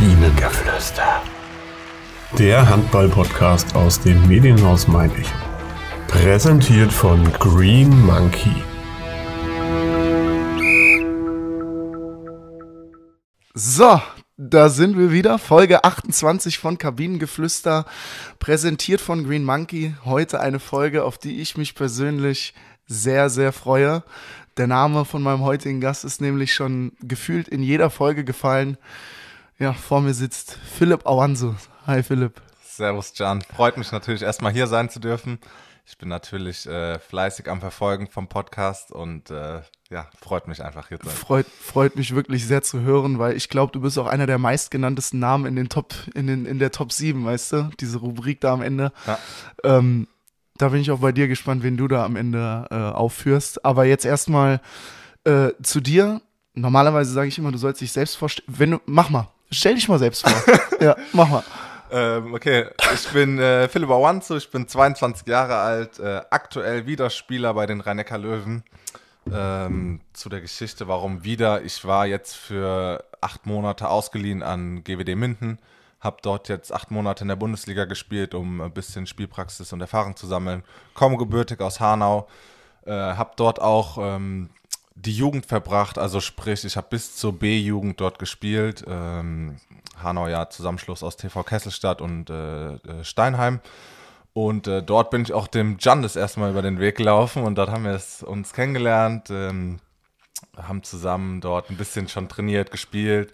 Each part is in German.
Kabinengeflüster. Der Handball-Podcast aus dem Medienhaus Meinig. Präsentiert von Green Monkey. So, da sind wir wieder. Folge 28 von Kabinengeflüster, präsentiert von Green Monkey. Heute eine Folge, auf die ich mich persönlich sehr, sehr freue. Der Name von meinem heutigen Gast ist nämlich schon gefühlt in jeder Folge gefallen. Ja, vor mir sitzt Philipp Awanzo. Hi Philipp. Servus Jan. Freut mich natürlich erstmal hier sein zu dürfen. Ich bin natürlich äh, fleißig am Verfolgen vom Podcast und äh, ja, freut mich einfach hier zu sein. Freut, freut mich wirklich sehr zu hören, weil ich glaube, du bist auch einer der meistgenanntesten Namen in den Top, in, den, in der Top 7, weißt du? Diese Rubrik da am Ende. Ja. Ähm, da bin ich auch bei dir gespannt, wen du da am Ende äh, aufführst. Aber jetzt erstmal äh, zu dir. Normalerweise sage ich immer, du sollst dich selbst vorstellen. Wenn du, mach mal, Stell dich mal selbst vor. ja, mach mal. Ähm, okay, ich bin äh, Philipp Awanzo, ich bin 22 Jahre alt, äh, aktuell wieder Spieler bei den rhein neckar löwen ähm, zu der Geschichte, warum wieder. Ich war jetzt für acht Monate ausgeliehen an GWD Minden, habe dort jetzt acht Monate in der Bundesliga gespielt, um ein bisschen Spielpraxis und Erfahrung zu sammeln. Komme gebürtig aus Hanau, äh, habe dort auch ähm, die Jugend verbracht, also sprich, ich habe bis zur B-Jugend dort gespielt. Ähm, Hanau ja Zusammenschluss aus TV Kesselstadt und äh, äh, Steinheim. Und äh, dort bin ich auch dem Jan das erste Mal über den Weg gelaufen und dort haben wir es, uns kennengelernt, ähm, haben zusammen dort ein bisschen schon trainiert, gespielt.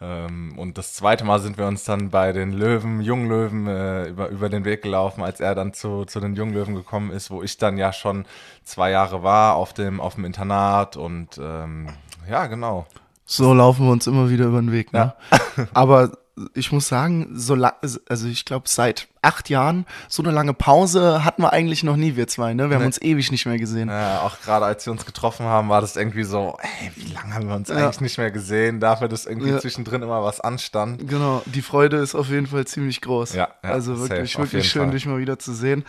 Ähm, und das zweite Mal sind wir uns dann bei den Löwen, Junglöwen, äh, über, über den Weg gelaufen, als er dann zu, zu den Junglöwen gekommen ist, wo ich dann ja schon zwei Jahre war auf dem, auf dem Internat und ähm, ja, genau. So laufen wir uns immer wieder über den Weg, ne? Ja. Aber ich muss sagen, so lang, also ich glaube, seit acht Jahren so eine lange Pause hatten wir eigentlich noch nie, wir zwei, ne? Wir nee. haben uns ewig nicht mehr gesehen. Ja, auch gerade als wir uns getroffen haben, war das irgendwie so, ey, wie lange haben wir uns ja. eigentlich nicht mehr gesehen? Dafür, dass irgendwie ja. zwischendrin immer was anstand. Genau, die Freude ist auf jeden Fall ziemlich groß. Ja, ja also wirklich, wirklich schön, Fall. dich mal wieder zu sehen.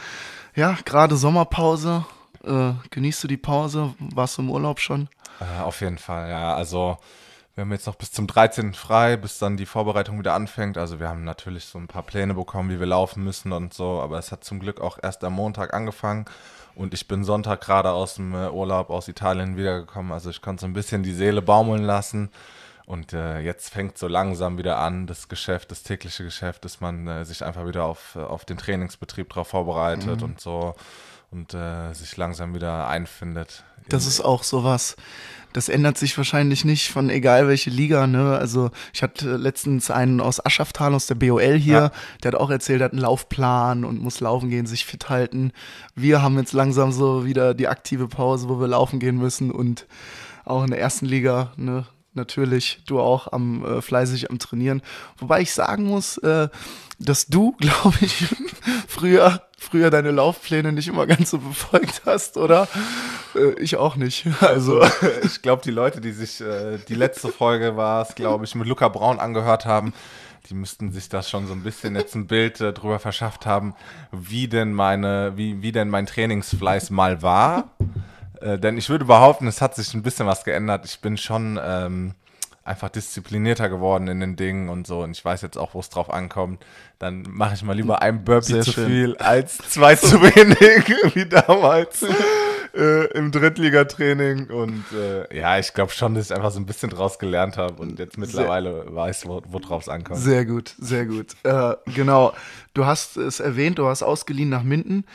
Ja, gerade Sommerpause. Äh, genießt du die Pause? Warst du im Urlaub schon? Äh, auf jeden Fall, ja. Also wir haben jetzt noch bis zum 13. frei, bis dann die Vorbereitung wieder anfängt. Also wir haben natürlich so ein paar Pläne bekommen, wie wir laufen müssen und so. Aber es hat zum Glück auch erst am Montag angefangen. Und ich bin Sonntag gerade aus dem äh, Urlaub aus Italien wiedergekommen. Also ich konnte so ein bisschen die Seele baumeln lassen. Und äh, jetzt fängt so langsam wieder an, das Geschäft, das tägliche Geschäft, dass man äh, sich einfach wieder auf, äh, auf den Trainingsbetrieb drauf vorbereitet mhm. und so und äh, sich langsam wieder einfindet. Das ist auch sowas das ändert sich wahrscheinlich nicht von egal welche Liga. Ne? Also ich hatte letztens einen aus Aschaftal aus der BOL hier, ja. der hat auch erzählt, er hat einen Laufplan und muss laufen gehen, sich fit halten. Wir haben jetzt langsam so wieder die aktive Pause, wo wir laufen gehen müssen und auch in der ersten Liga, ne, natürlich, du auch am äh, fleißig am Trainieren. Wobei ich sagen muss, äh, dass du, glaube ich, früher früher deine Laufpläne nicht immer ganz so befolgt hast, oder? Äh, ich auch nicht. Also, also äh, ich glaube, die Leute, die sich äh, die letzte Folge war es, glaube ich, mit Luca Braun angehört haben, die müssten sich da schon so ein bisschen jetzt ein Bild äh, drüber verschafft haben, wie denn meine, wie, wie denn mein Trainingsfleiß mal war. Äh, denn ich würde behaupten, es hat sich ein bisschen was geändert. Ich bin schon ähm, einfach disziplinierter geworden in den Dingen und so. Und ich weiß jetzt auch, wo es drauf ankommt. Dann mache ich mal lieber ein Burpee zu schön. viel als zwei zu wenig, wie damals äh, im Drittligatraining. Und äh, ja, ich glaube schon, dass ich einfach so ein bisschen draus gelernt habe und jetzt mittlerweile sehr, weiß, wo, wo drauf es ankommt. Sehr gut, sehr gut. Äh, genau. Du hast es erwähnt, du hast ausgeliehen nach Minden.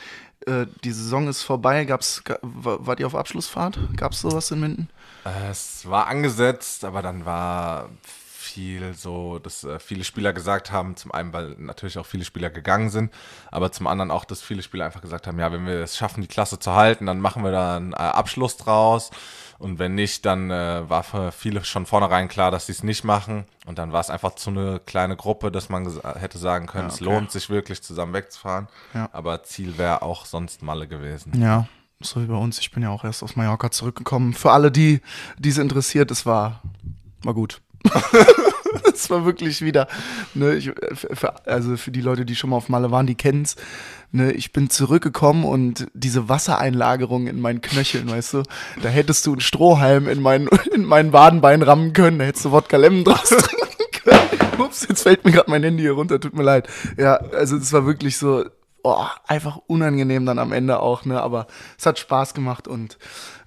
Äh, die Saison ist vorbei. Gab's, war, war die auf Abschlussfahrt? Gab es sowas in Minden? Es war angesetzt, aber dann war viel so, dass äh, viele Spieler gesagt haben, zum einen, weil natürlich auch viele Spieler gegangen sind, aber zum anderen auch, dass viele Spieler einfach gesagt haben, ja, wenn wir es schaffen, die Klasse zu halten, dann machen wir da einen äh, Abschluss draus. Und wenn nicht, dann äh, war für viele schon vornherein klar, dass sie es nicht machen. Und dann war es einfach zu eine kleine Gruppe, dass man hätte sagen können, ja, okay. es lohnt sich wirklich, zusammen wegzufahren. Ja. Aber Ziel wäre auch sonst Malle gewesen. Ja, so wie bei uns. Ich bin ja auch erst aus Mallorca zurückgekommen. Für alle, die es interessiert, es war, war gut. Es war wirklich wieder, ne, ich, für, also für die Leute, die schon mal auf Malle waren, die kennen's. Ne, ich bin zurückgekommen und diese Wassereinlagerung in meinen Knöcheln, weißt du, da hättest du einen Strohhalm in meinen in meinen Wadenbein rammen können, da hättest du Wodka Lemon draus trinken können. Ups, jetzt fällt mir gerade mein Handy hier runter, tut mir leid. Ja, also es war wirklich so, oh, einfach unangenehm dann am Ende auch, ne? Aber es hat Spaß gemacht und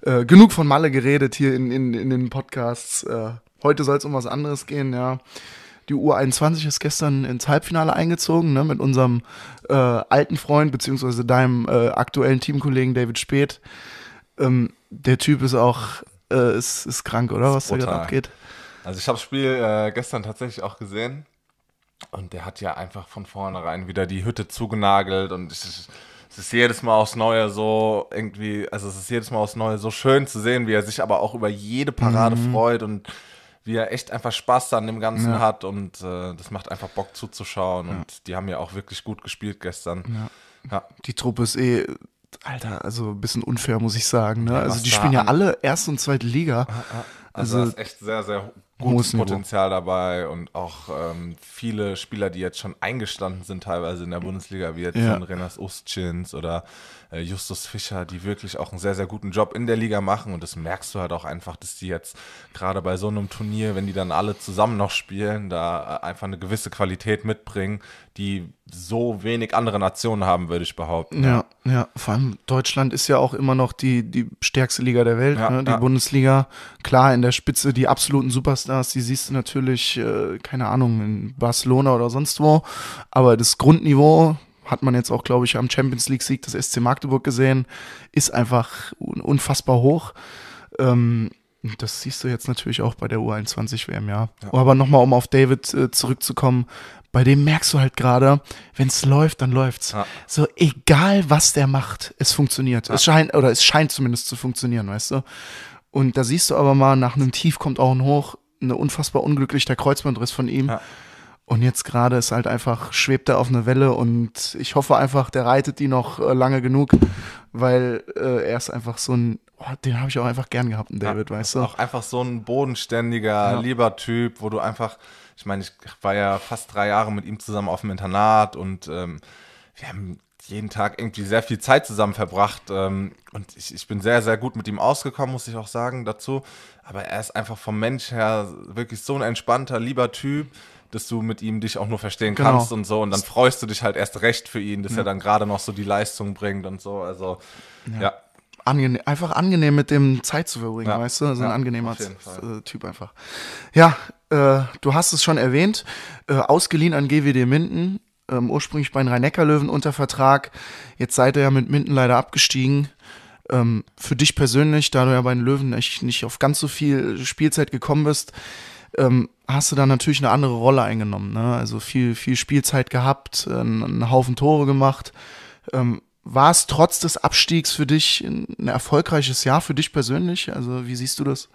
äh, genug von Malle geredet hier in, in, in den Podcasts. Äh, heute soll es um was anderes gehen, ja. Die U21 ist gestern ins Halbfinale eingezogen, ne, mit unserem äh, alten Freund, beziehungsweise deinem äh, aktuellen Teamkollegen David Speth. Ähm, der Typ ist auch, äh, ist, ist krank, oder? Was da gerade abgeht. Also ich habe das Spiel äh, gestern tatsächlich auch gesehen. Und der hat ja einfach von vornherein wieder die Hütte zugenagelt und es ist, jedes Mal aufs Neue so irgendwie, also es ist jedes Mal aufs Neue so schön zu sehen, wie er sich aber auch über jede Parade mhm. freut und wie er echt einfach Spaß an dem Ganzen ja. hat und äh, das macht einfach Bock zuzuschauen ja. und die haben ja auch wirklich gut gespielt gestern. Ja. Die Truppe ist eh Alter, also ein bisschen unfair, muss ich sagen. Ne? Also ja, also die spielen an. ja alle erste und zweite Liga. Ah, ah. Also, also echt sehr, sehr gutes Potenzial dabei und auch ähm, viele Spieler, die jetzt schon eingestanden sind, teilweise in der Bundesliga, wie jetzt ja. Renas Ustchins oder äh, Justus Fischer, die wirklich auch einen sehr, sehr guten Job in der Liga machen. Und das merkst du halt auch einfach, dass die jetzt gerade bei so einem Turnier, wenn die dann alle zusammen noch spielen, da äh, einfach eine gewisse Qualität mitbringen, die so wenig andere Nationen haben, würde ich behaupten. Ja, ja, ja. vor allem Deutschland ist ja auch immer noch die, die stärkste Liga der Welt, ja, ne? die ja. Bundesliga. Klar, in der Spitze die absoluten Superstars, die siehst du natürlich, äh, keine Ahnung, in Barcelona oder sonst wo. Aber das Grundniveau, hat man jetzt auch, glaube ich, am Champions League-Sieg des SC Magdeburg gesehen, ist einfach unfassbar hoch. Ähm, das siehst du jetzt natürlich auch bei der U21-WM, ja. ja. Aber nochmal, um auf David äh, zurückzukommen, bei dem merkst du halt gerade, wenn es läuft, dann läuft's. Ja. So egal, was der macht, es funktioniert. Ja. Es scheint, oder es scheint zumindest zu funktionieren, weißt du. Und da siehst du aber mal, nach einem Tief kommt auch ein Hoch, eine unfassbar unglücklicher Kreuzbandriss von ihm. Ja. Und jetzt gerade ist halt einfach, schwebt er auf eine Welle und ich hoffe einfach, der reitet die noch äh, lange genug, weil äh, er ist einfach so ein, oh, den habe ich auch einfach gern gehabt, ein David, ja, weißt du? Auch einfach so ein bodenständiger, ja. lieber Typ, wo du einfach, ich meine, ich war ja fast drei Jahre mit ihm zusammen auf dem Internat und ähm, wir haben jeden Tag irgendwie sehr viel Zeit zusammen verbracht. Ähm, und ich, ich bin sehr, sehr gut mit ihm ausgekommen, muss ich auch sagen dazu. Aber er ist einfach vom Mensch her wirklich so ein entspannter, lieber Typ dass du mit ihm dich auch nur verstehen genau. kannst und so. Und dann freust du dich halt erst recht für ihn, dass ja. er dann gerade noch so die Leistung bringt und so. Also, ja. ja. Angenehm, einfach angenehm mit dem Zeit zu verbringen, ja. weißt du? So also ein angenehmer äh, Typ einfach. Ja, äh, du hast es schon erwähnt, äh, ausgeliehen an GWD Minden, ähm, ursprünglich bei den Rhein-Neckar-Löwen unter Vertrag. Jetzt seid ihr ja mit Minden leider abgestiegen. Ähm, für dich persönlich, da du ja bei den Löwen echt nicht auf ganz so viel Spielzeit gekommen bist, ähm, hast du dann natürlich eine andere Rolle eingenommen. Ne? Also viel, viel Spielzeit gehabt, einen Haufen Tore gemacht. Ähm, war es trotz des Abstiegs für dich ein erfolgreiches Jahr für dich persönlich? Also wie siehst du das?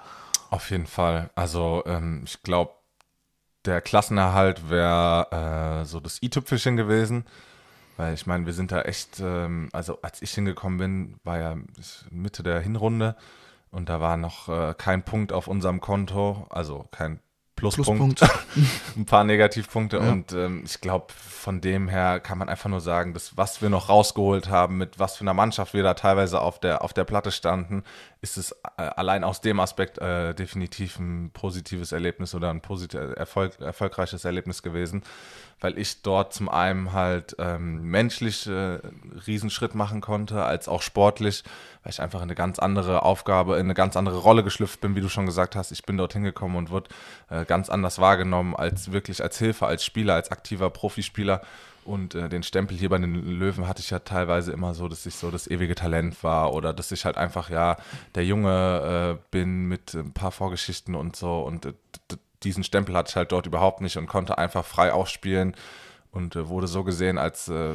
Auf jeden Fall. Also ähm, ich glaube, der Klassenerhalt wäre äh, so das i-Tüpfelchen gewesen. Weil ich meine, wir sind da echt, ähm, also als ich hingekommen bin, war ja Mitte der Hinrunde und da war noch äh, kein Punkt auf unserem Konto, also kein Pluspunkt, Pluspunkt. ein paar Negativpunkte. Ja. Und ähm, ich glaube, von dem her kann man einfach nur sagen, dass was wir noch rausgeholt haben, mit was für einer Mannschaft wir da teilweise auf der, auf der Platte standen, ist es äh, allein aus dem Aspekt äh, definitiv ein positives Erlebnis oder ein erfolg erfolgreiches Erlebnis gewesen weil ich dort zum einen halt ähm, menschlich äh, Riesenschritt machen konnte, als auch sportlich, weil ich einfach in eine ganz andere Aufgabe, in eine ganz andere Rolle geschlüpft bin, wie du schon gesagt hast. Ich bin dort hingekommen und wurde äh, ganz anders wahrgenommen als wirklich als Hilfe, als Spieler, als aktiver Profispieler. Und äh, den Stempel hier bei den Löwen hatte ich ja teilweise immer so, dass ich so das ewige Talent war oder dass ich halt einfach, ja, der Junge äh, bin mit ein paar Vorgeschichten und so. Und äh, diesen Stempel hatte ich halt dort überhaupt nicht und konnte einfach frei aufspielen und äh, wurde so gesehen als, äh,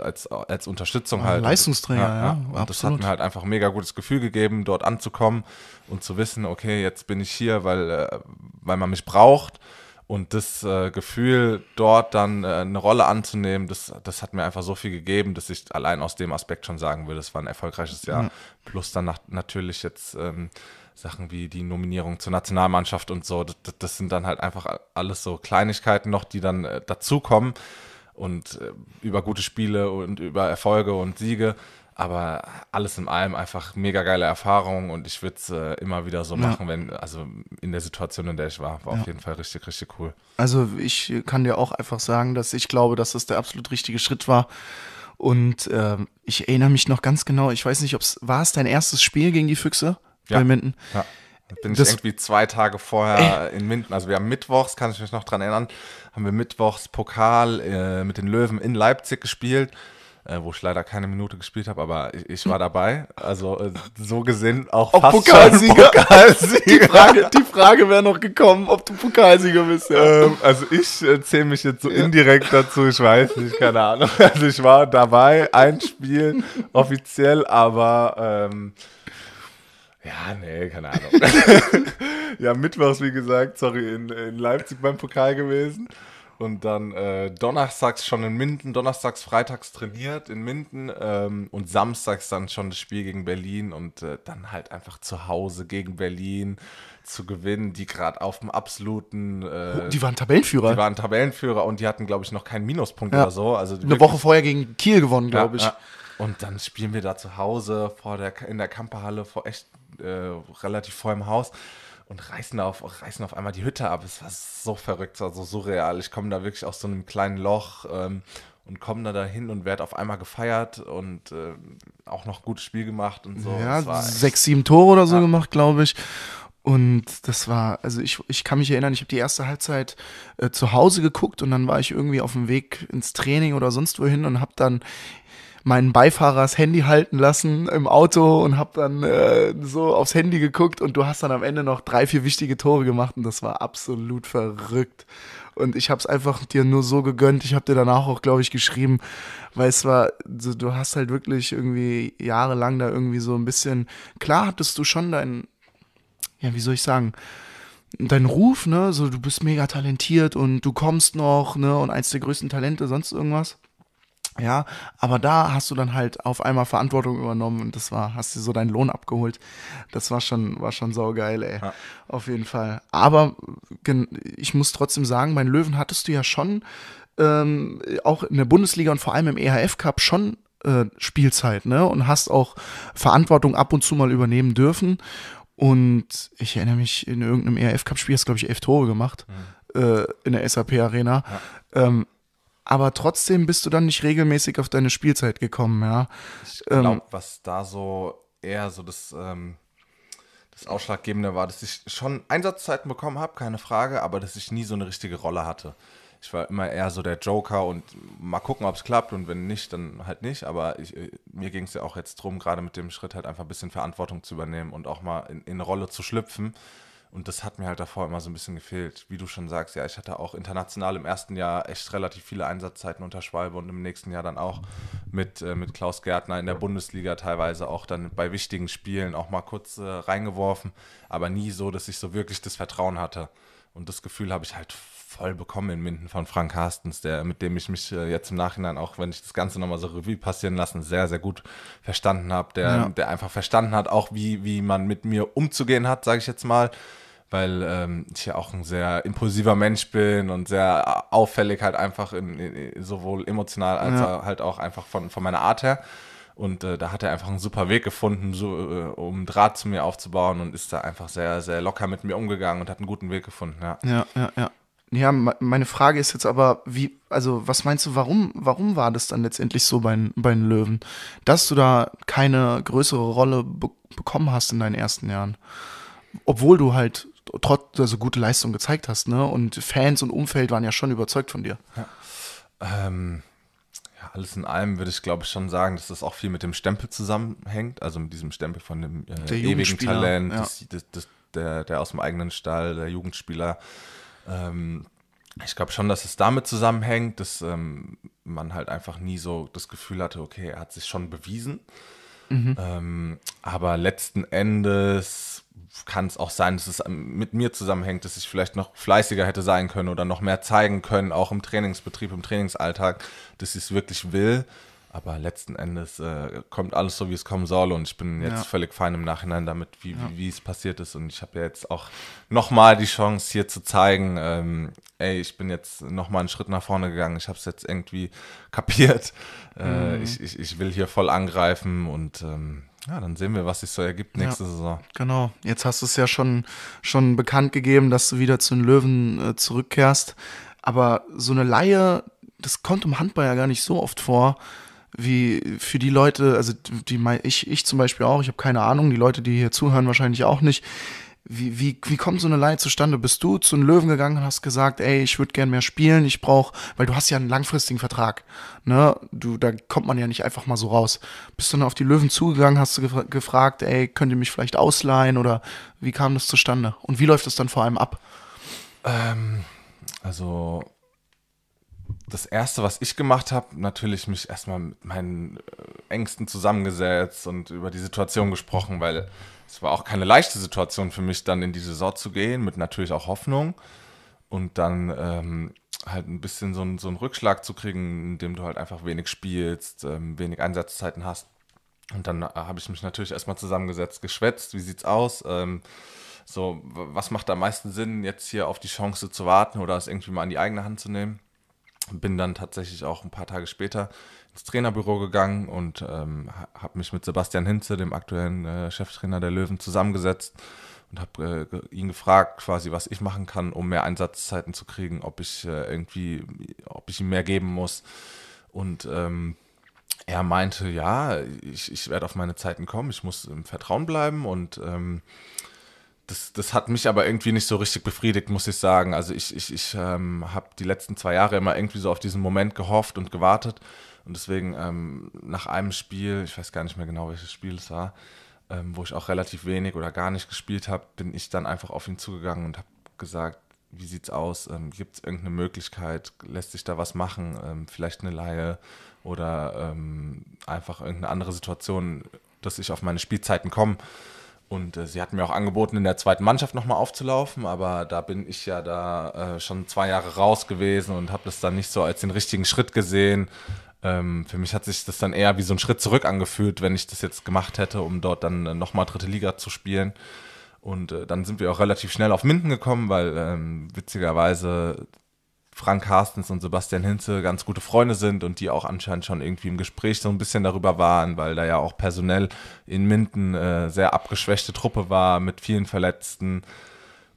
als, als Unterstützung halt. Leistungsträger, ja. ja, ja. Und das hat mir halt einfach ein mega gutes Gefühl gegeben, dort anzukommen und zu wissen, okay, jetzt bin ich hier, weil, äh, weil man mich braucht. Und das äh, Gefühl, dort dann äh, eine Rolle anzunehmen, das, das hat mir einfach so viel gegeben, dass ich allein aus dem Aspekt schon sagen würde, es war ein erfolgreiches Jahr. Mhm. Plus dann nach, natürlich jetzt. Ähm, Sachen wie die Nominierung zur Nationalmannschaft und so. Das, das sind dann halt einfach alles so Kleinigkeiten noch, die dann äh, dazukommen und äh, über gute Spiele und über Erfolge und Siege. Aber alles in allem einfach mega geile Erfahrung und ich würde es äh, immer wieder so ja. machen, wenn, also in der Situation, in der ich war, war ja. auf jeden Fall richtig, richtig cool. Also ich kann dir auch einfach sagen, dass ich glaube, dass das der absolut richtige Schritt war. Und äh, ich erinnere mich noch ganz genau, ich weiß nicht, ob es, war es dein erstes Spiel gegen die Füchse? ja. bei Minden. Ja. Bin das ich irgendwie zwei Tage vorher äh. in Minden. Also wir haben mittwochs, kann ich mich noch dran erinnern, haben wir mittwochs Pokal äh, mit den Löwen in Leipzig gespielt, äh, wo ich leider keine Minute gespielt habe, aber ich, ich, war dabei. Also äh, so gesehen auch, auch fast Pokalsieger. Pokalsieger. Die Frage, die Frage wäre noch gekommen, ob du Pokalsieger bist. Ja. Ähm, also ich äh, zähle mich jetzt so indirekt dazu, ich weiß nicht, keine Ahnung. Also ich war dabei, ein Spiel offiziell, aber ähm, ja, nee, keine Ahnung. ja, mittwochs, wie gesagt, sorry, in, in Leipzig beim Pokal gewesen. Und dann äh, donnerstags schon in Minden, donnerstags, freitags trainiert in Minden ähm, und samstags dann schon das Spiel gegen Berlin und äh, dann halt einfach zu Hause gegen Berlin zu gewinnen, die gerade auf dem absoluten. Äh, die waren Tabellenführer. Die waren Tabellenführer und die hatten, glaube ich, noch keinen Minuspunkt ja. oder so. Also Eine wirklich, Woche vorher gegen Kiel gewonnen, glaube ja, ich. Ja. Und dann spielen wir da zu Hause vor der, in der Kamperhalle vor echt äh, relativ vollem Haus und reißen auf, reißen auf einmal die Hütte ab. Es war so verrückt, so surreal. Ich komme da wirklich aus so einem kleinen Loch ähm, und komme da dahin und werde auf einmal gefeiert und äh, auch noch gutes Spiel gemacht und so. Ja, sechs, sieben Tore oder so ja. gemacht, glaube ich. Und das war, also ich, ich kann mich erinnern, ich habe die erste Halbzeit äh, zu Hause geguckt und dann war ich irgendwie auf dem Weg ins Training oder sonst wohin und habe dann meinen Beifahrers Handy halten lassen im Auto und habe dann äh, so aufs Handy geguckt und du hast dann am Ende noch drei, vier wichtige Tore gemacht und das war absolut verrückt. Und ich habe es einfach dir nur so gegönnt. Ich habe dir danach auch, glaube ich, geschrieben, weil es war, du, du hast halt wirklich irgendwie jahrelang da irgendwie so ein bisschen, klar hattest du schon dein, ja, wie soll ich sagen, dein Ruf, ne? So, du bist mega talentiert und du kommst noch, ne? Und eins der größten Talente, sonst irgendwas. Ja, aber da hast du dann halt auf einmal Verantwortung übernommen und das war, hast du so deinen Lohn abgeholt. Das war schon, war schon saugeil, ey. Ja. Auf jeden Fall. Aber ich muss trotzdem sagen, mein Löwen hattest du ja schon ähm, auch in der Bundesliga und vor allem im EHF Cup schon äh, Spielzeit, ne? Und hast auch Verantwortung ab und zu mal übernehmen dürfen. Und ich erinnere mich, in irgendeinem ehf cup spiel hast du, glaube ich, elf Tore gemacht mhm. äh, in der SAP-Arena. Ja. Ähm, aber trotzdem bist du dann nicht regelmäßig auf deine Spielzeit gekommen, ja. Ich glaube, ähm, was da so eher so das, ähm, das Ausschlaggebende war, dass ich schon Einsatzzeiten bekommen habe, keine Frage, aber dass ich nie so eine richtige Rolle hatte. Ich war immer eher so der Joker und mal gucken, ob es klappt und wenn nicht, dann halt nicht. Aber ich, äh, mir ging es ja auch jetzt drum, gerade mit dem Schritt halt einfach ein bisschen Verantwortung zu übernehmen und auch mal in, in eine Rolle zu schlüpfen und das hat mir halt davor immer so ein bisschen gefehlt. Wie du schon sagst, ja, ich hatte auch international im ersten Jahr echt relativ viele Einsatzzeiten unter Schwalbe und im nächsten Jahr dann auch mit, äh, mit Klaus Gärtner in der Bundesliga teilweise auch dann bei wichtigen Spielen auch mal kurz äh, reingeworfen, aber nie so, dass ich so wirklich das Vertrauen hatte. Und das Gefühl habe ich halt voll bekommen in Minden von Frank Carstens, der, mit dem ich mich äh, jetzt im Nachhinein auch, wenn ich das Ganze nochmal so Revue passieren lassen, sehr, sehr gut verstanden habe, der, ja. der einfach verstanden hat, auch wie, wie man mit mir umzugehen hat, sage ich jetzt mal, weil ähm, ich ja auch ein sehr impulsiver Mensch bin und sehr auffällig halt einfach in, in, sowohl emotional als ja. halt auch einfach von, von meiner Art her. Und äh, da hat er einfach einen super Weg gefunden, so, äh, um Draht zu mir aufzubauen und ist da einfach sehr, sehr locker mit mir umgegangen und hat einen guten Weg gefunden, ja. Ja, ja, ja. Ja, meine Frage ist jetzt aber, wie, also was meinst du, warum, warum war das dann letztendlich so bei, bei den Löwen, dass du da keine größere Rolle be bekommen hast in deinen ersten Jahren? Obwohl du halt trotz also gute Leistung gezeigt hast, ne? Und Fans und Umfeld waren ja schon überzeugt von dir. Ja. Ähm, ja, alles in allem würde ich glaube ich schon sagen, dass das auch viel mit dem Stempel zusammenhängt, also mit diesem Stempel von dem äh, der ewigen Talent, ja. das, das, das, der, der aus dem eigenen Stall, der Jugendspieler. Ähm, ich glaube schon, dass es damit zusammenhängt, dass ähm, man halt einfach nie so das Gefühl hatte, okay, er hat sich schon bewiesen. Mhm. Ähm, aber letzten Endes kann es auch sein, dass es ähm, mit mir zusammenhängt, dass ich vielleicht noch fleißiger hätte sein können oder noch mehr zeigen können, auch im Trainingsbetrieb, im Trainingsalltag, dass ich es wirklich will. Aber letzten Endes äh, kommt alles so, wie es kommen soll. Und ich bin jetzt ja. völlig fein im Nachhinein damit, wie, ja. wie, wie es passiert ist. Und ich habe ja jetzt auch nochmal die Chance, hier zu zeigen, ähm, ey, ich bin jetzt nochmal einen Schritt nach vorne gegangen. Ich habe es jetzt irgendwie kapiert. Äh, mhm. ich, ich, ich will hier voll angreifen und ähm, ja, dann sehen wir, was sich so ergibt nächste ja, Saison. Genau. Jetzt hast du es ja schon, schon bekannt gegeben, dass du wieder zu den Löwen äh, zurückkehrst. Aber so eine Laie, das kommt im Handball ja gar nicht so oft vor, wie für die Leute, also die ich, ich zum Beispiel auch, ich habe keine Ahnung, die Leute, die hier zuhören, wahrscheinlich auch nicht wie, wie, wie kommt so eine Leihe zustande? Bist du zu einem Löwen gegangen und hast gesagt, ey, ich würde gerne mehr spielen, ich brauche, weil du hast ja einen langfristigen Vertrag, ne? Du, da kommt man ja nicht einfach mal so raus. Bist du dann auf die Löwen zugegangen, hast du gef gefragt, ey, könnt ihr mich vielleicht ausleihen oder wie kam das zustande? Und wie läuft das dann vor allem ab? Ähm, also das erste, was ich gemacht habe, natürlich mich erstmal mit meinen äh, Ängsten zusammengesetzt und über die Situation gesprochen, weil es war auch keine leichte Situation für mich, dann in die Saison zu gehen, mit natürlich auch Hoffnung und dann ähm, halt ein bisschen so, ein, so einen Rückschlag zu kriegen, indem du halt einfach wenig spielst, ähm, wenig Einsatzzeiten hast. Und dann äh, habe ich mich natürlich erstmal zusammengesetzt, geschwätzt, wie sieht's aus? Ähm, so, was macht am meisten Sinn, jetzt hier auf die Chance zu warten oder es irgendwie mal in die eigene Hand zu nehmen? bin dann tatsächlich auch ein paar Tage später ins Trainerbüro gegangen und ähm, habe mich mit Sebastian Hinze, dem aktuellen äh, Cheftrainer der Löwen, zusammengesetzt und habe äh, ihn gefragt, quasi, was ich machen kann, um mehr Einsatzzeiten zu kriegen, ob ich äh, irgendwie, ob ich ihm mehr geben muss. Und ähm, er meinte, ja, ich, ich werde auf meine Zeiten kommen, ich muss im Vertrauen bleiben und ähm, das, das hat mich aber irgendwie nicht so richtig befriedigt, muss ich sagen. Also ich, ich, ich ähm, habe die letzten zwei Jahre immer irgendwie so auf diesen Moment gehofft und gewartet. Und deswegen ähm, nach einem Spiel, ich weiß gar nicht mehr genau, welches Spiel es war, ähm, wo ich auch relativ wenig oder gar nicht gespielt habe, bin ich dann einfach auf ihn zugegangen und habe gesagt, wie sieht's aus? Ähm, Gibt es irgendeine Möglichkeit? Lässt sich da was machen? Ähm, vielleicht eine Laie oder ähm, einfach irgendeine andere Situation, dass ich auf meine Spielzeiten komme? Und äh, sie hatten mir auch angeboten, in der zweiten Mannschaft nochmal aufzulaufen, aber da bin ich ja da äh, schon zwei Jahre raus gewesen und habe das dann nicht so als den richtigen Schritt gesehen. Ähm, für mich hat sich das dann eher wie so ein Schritt zurück angefühlt, wenn ich das jetzt gemacht hätte, um dort dann äh, nochmal dritte Liga zu spielen. Und äh, dann sind wir auch relativ schnell auf Minden gekommen, weil ähm, witzigerweise Frank Carstens und Sebastian Hinze ganz gute Freunde sind und die auch anscheinend schon irgendwie im Gespräch so ein bisschen darüber waren, weil da ja auch personell in Minden äh, sehr abgeschwächte Truppe war mit vielen Verletzten.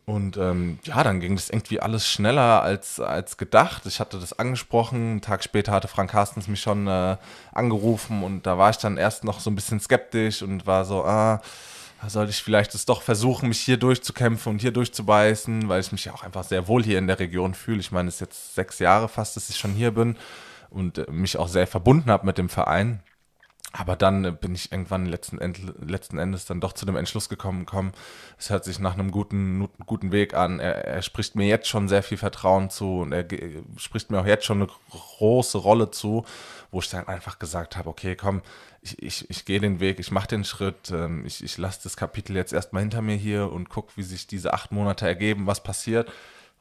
Und ähm, ja, dann ging das irgendwie alles schneller als, als gedacht. Ich hatte das angesprochen. Einen Tag später hatte Frank Carstens mich schon äh, angerufen und da war ich dann erst noch so ein bisschen skeptisch und war so, ah, äh, sollte ich vielleicht es doch versuchen, mich hier durchzukämpfen und hier durchzubeißen, weil ich mich ja auch einfach sehr wohl hier in der Region fühle. Ich meine, es ist jetzt sechs Jahre fast, dass ich schon hier bin und äh, mich auch sehr verbunden habe mit dem Verein. Aber dann äh, bin ich irgendwann letzten, End, letzten Endes dann doch zu dem Entschluss gekommen, komm, es hört sich nach einem guten, guten Weg an. Er, er spricht mir jetzt schon sehr viel Vertrauen zu und er spricht mir auch jetzt schon eine große Rolle zu wo ich dann einfach gesagt habe, okay, komm, ich, ich, ich gehe den Weg, ich mache den Schritt, ähm, ich, ich lasse das Kapitel jetzt erstmal hinter mir hier und gucke, wie sich diese acht Monate ergeben, was passiert.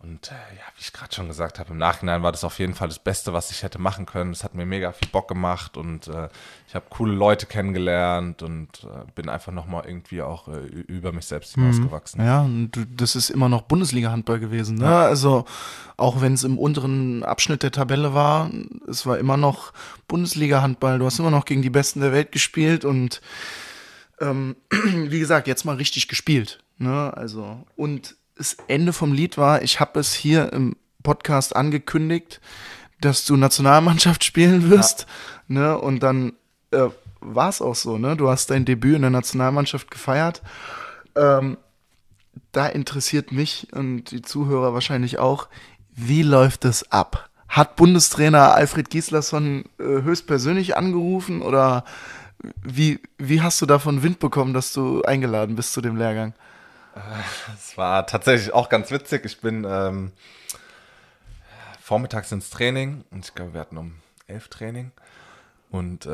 Und äh, ja, wie ich gerade schon gesagt habe, im Nachhinein war das auf jeden Fall das Beste, was ich hätte machen können. Es hat mir mega viel Bock gemacht und äh, ich habe coole Leute kennengelernt und äh, bin einfach nochmal irgendwie auch äh, über mich selbst mhm. hinausgewachsen. Ja, und das ist immer noch Bundesliga-Handball gewesen. Ne? Ja. Also auch wenn es im unteren Abschnitt der Tabelle war, es war immer noch Bundesliga-Handball. Du hast immer noch gegen die Besten der Welt gespielt und ähm, wie gesagt, jetzt mal richtig gespielt. Ne? Also und das Ende vom Lied war, ich habe es hier im Podcast angekündigt, dass du Nationalmannschaft spielen wirst. Ja. Ne? Und dann äh, war es auch so, ne? Du hast dein Debüt in der Nationalmannschaft gefeiert. Ähm, da interessiert mich und die Zuhörer wahrscheinlich auch, wie läuft es ab? Hat Bundestrainer Alfred Gislason äh, höchstpersönlich angerufen oder wie, wie hast du davon Wind bekommen, dass du eingeladen bist zu dem Lehrgang? Äh, es war tatsächlich auch ganz witzig. Ich bin ähm, vormittags ins Training und ich glaube, wir hatten um elf Training. Und äh,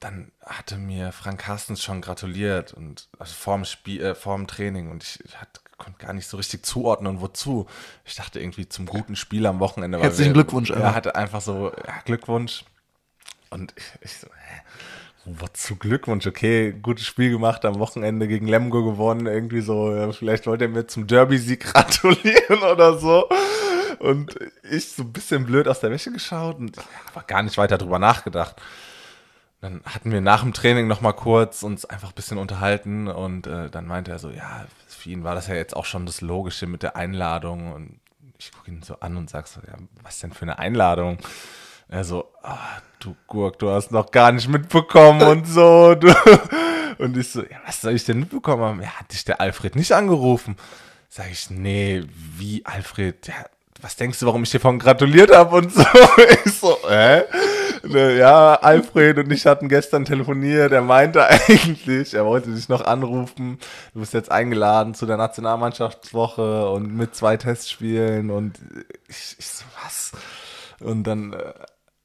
dann hatte mir Frank Carstens schon gratuliert und also vorm Spiel, äh, vorm Training und ich, ich konnte gar nicht so richtig zuordnen, wozu. Ich dachte irgendwie zum guten Spiel am Wochenende. Herzlichen wir, Glückwunsch. Er hatte einfach so ja, Glückwunsch und ich, ich so, hä? Was zu Glückwunsch, okay, gutes Spiel gemacht, am Wochenende gegen Lemgo gewonnen, irgendwie so, ja, vielleicht wollte er mir zum Derby-Sieg gratulieren oder so. Und ich so ein bisschen blöd aus der Wäsche geschaut und aber gar nicht weiter drüber nachgedacht. Dann hatten wir nach dem Training nochmal kurz uns einfach ein bisschen unterhalten und äh, dann meinte er so, ja, für ihn war das ja jetzt auch schon das Logische mit der Einladung und ich gucke ihn so an und sag so, ja, was denn für eine Einladung? Er so, ah, du Gurk, du hast noch gar nicht mitbekommen und so. Du. Und ich so, ja, was soll ich denn mitbekommen haben? Ja, hat dich der Alfred nicht angerufen? Sag ich, nee, wie Alfred? Ja, was denkst du, warum ich dir von gratuliert habe und so? Ich so, hä? Ne, ja, Alfred und ich hatten gestern telefoniert. Er meinte eigentlich, er wollte dich noch anrufen. Du bist jetzt eingeladen zu der Nationalmannschaftswoche und mit zwei Testspielen. Und ich, ich so, was? Und dann äh,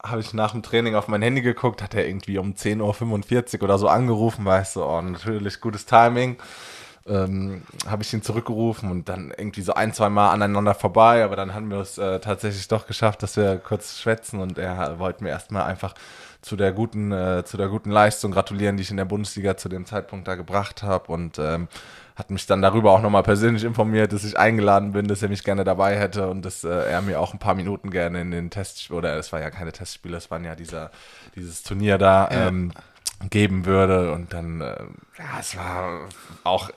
habe ich nach dem Training auf mein Handy geguckt, hat er irgendwie um 10.45 Uhr oder so angerufen, weißt du, oh, natürlich gutes Timing. Ähm, habe ich ihn zurückgerufen und dann irgendwie so ein, zwei Mal aneinander vorbei, aber dann haben wir es äh, tatsächlich doch geschafft, dass wir kurz schwätzen und er wollte mir erstmal einfach zu der guten, äh, zu der guten Leistung gratulieren, die ich in der Bundesliga zu dem Zeitpunkt da gebracht habe und ähm, hat mich dann darüber auch nochmal persönlich informiert, dass ich eingeladen bin, dass er mich gerne dabei hätte und dass äh, er mir auch ein paar Minuten gerne in den Test oder es war ja keine Testspiele, es waren ja dieser, dieses Turnier da ähm, geben würde. Und dann, äh, ja, es war auch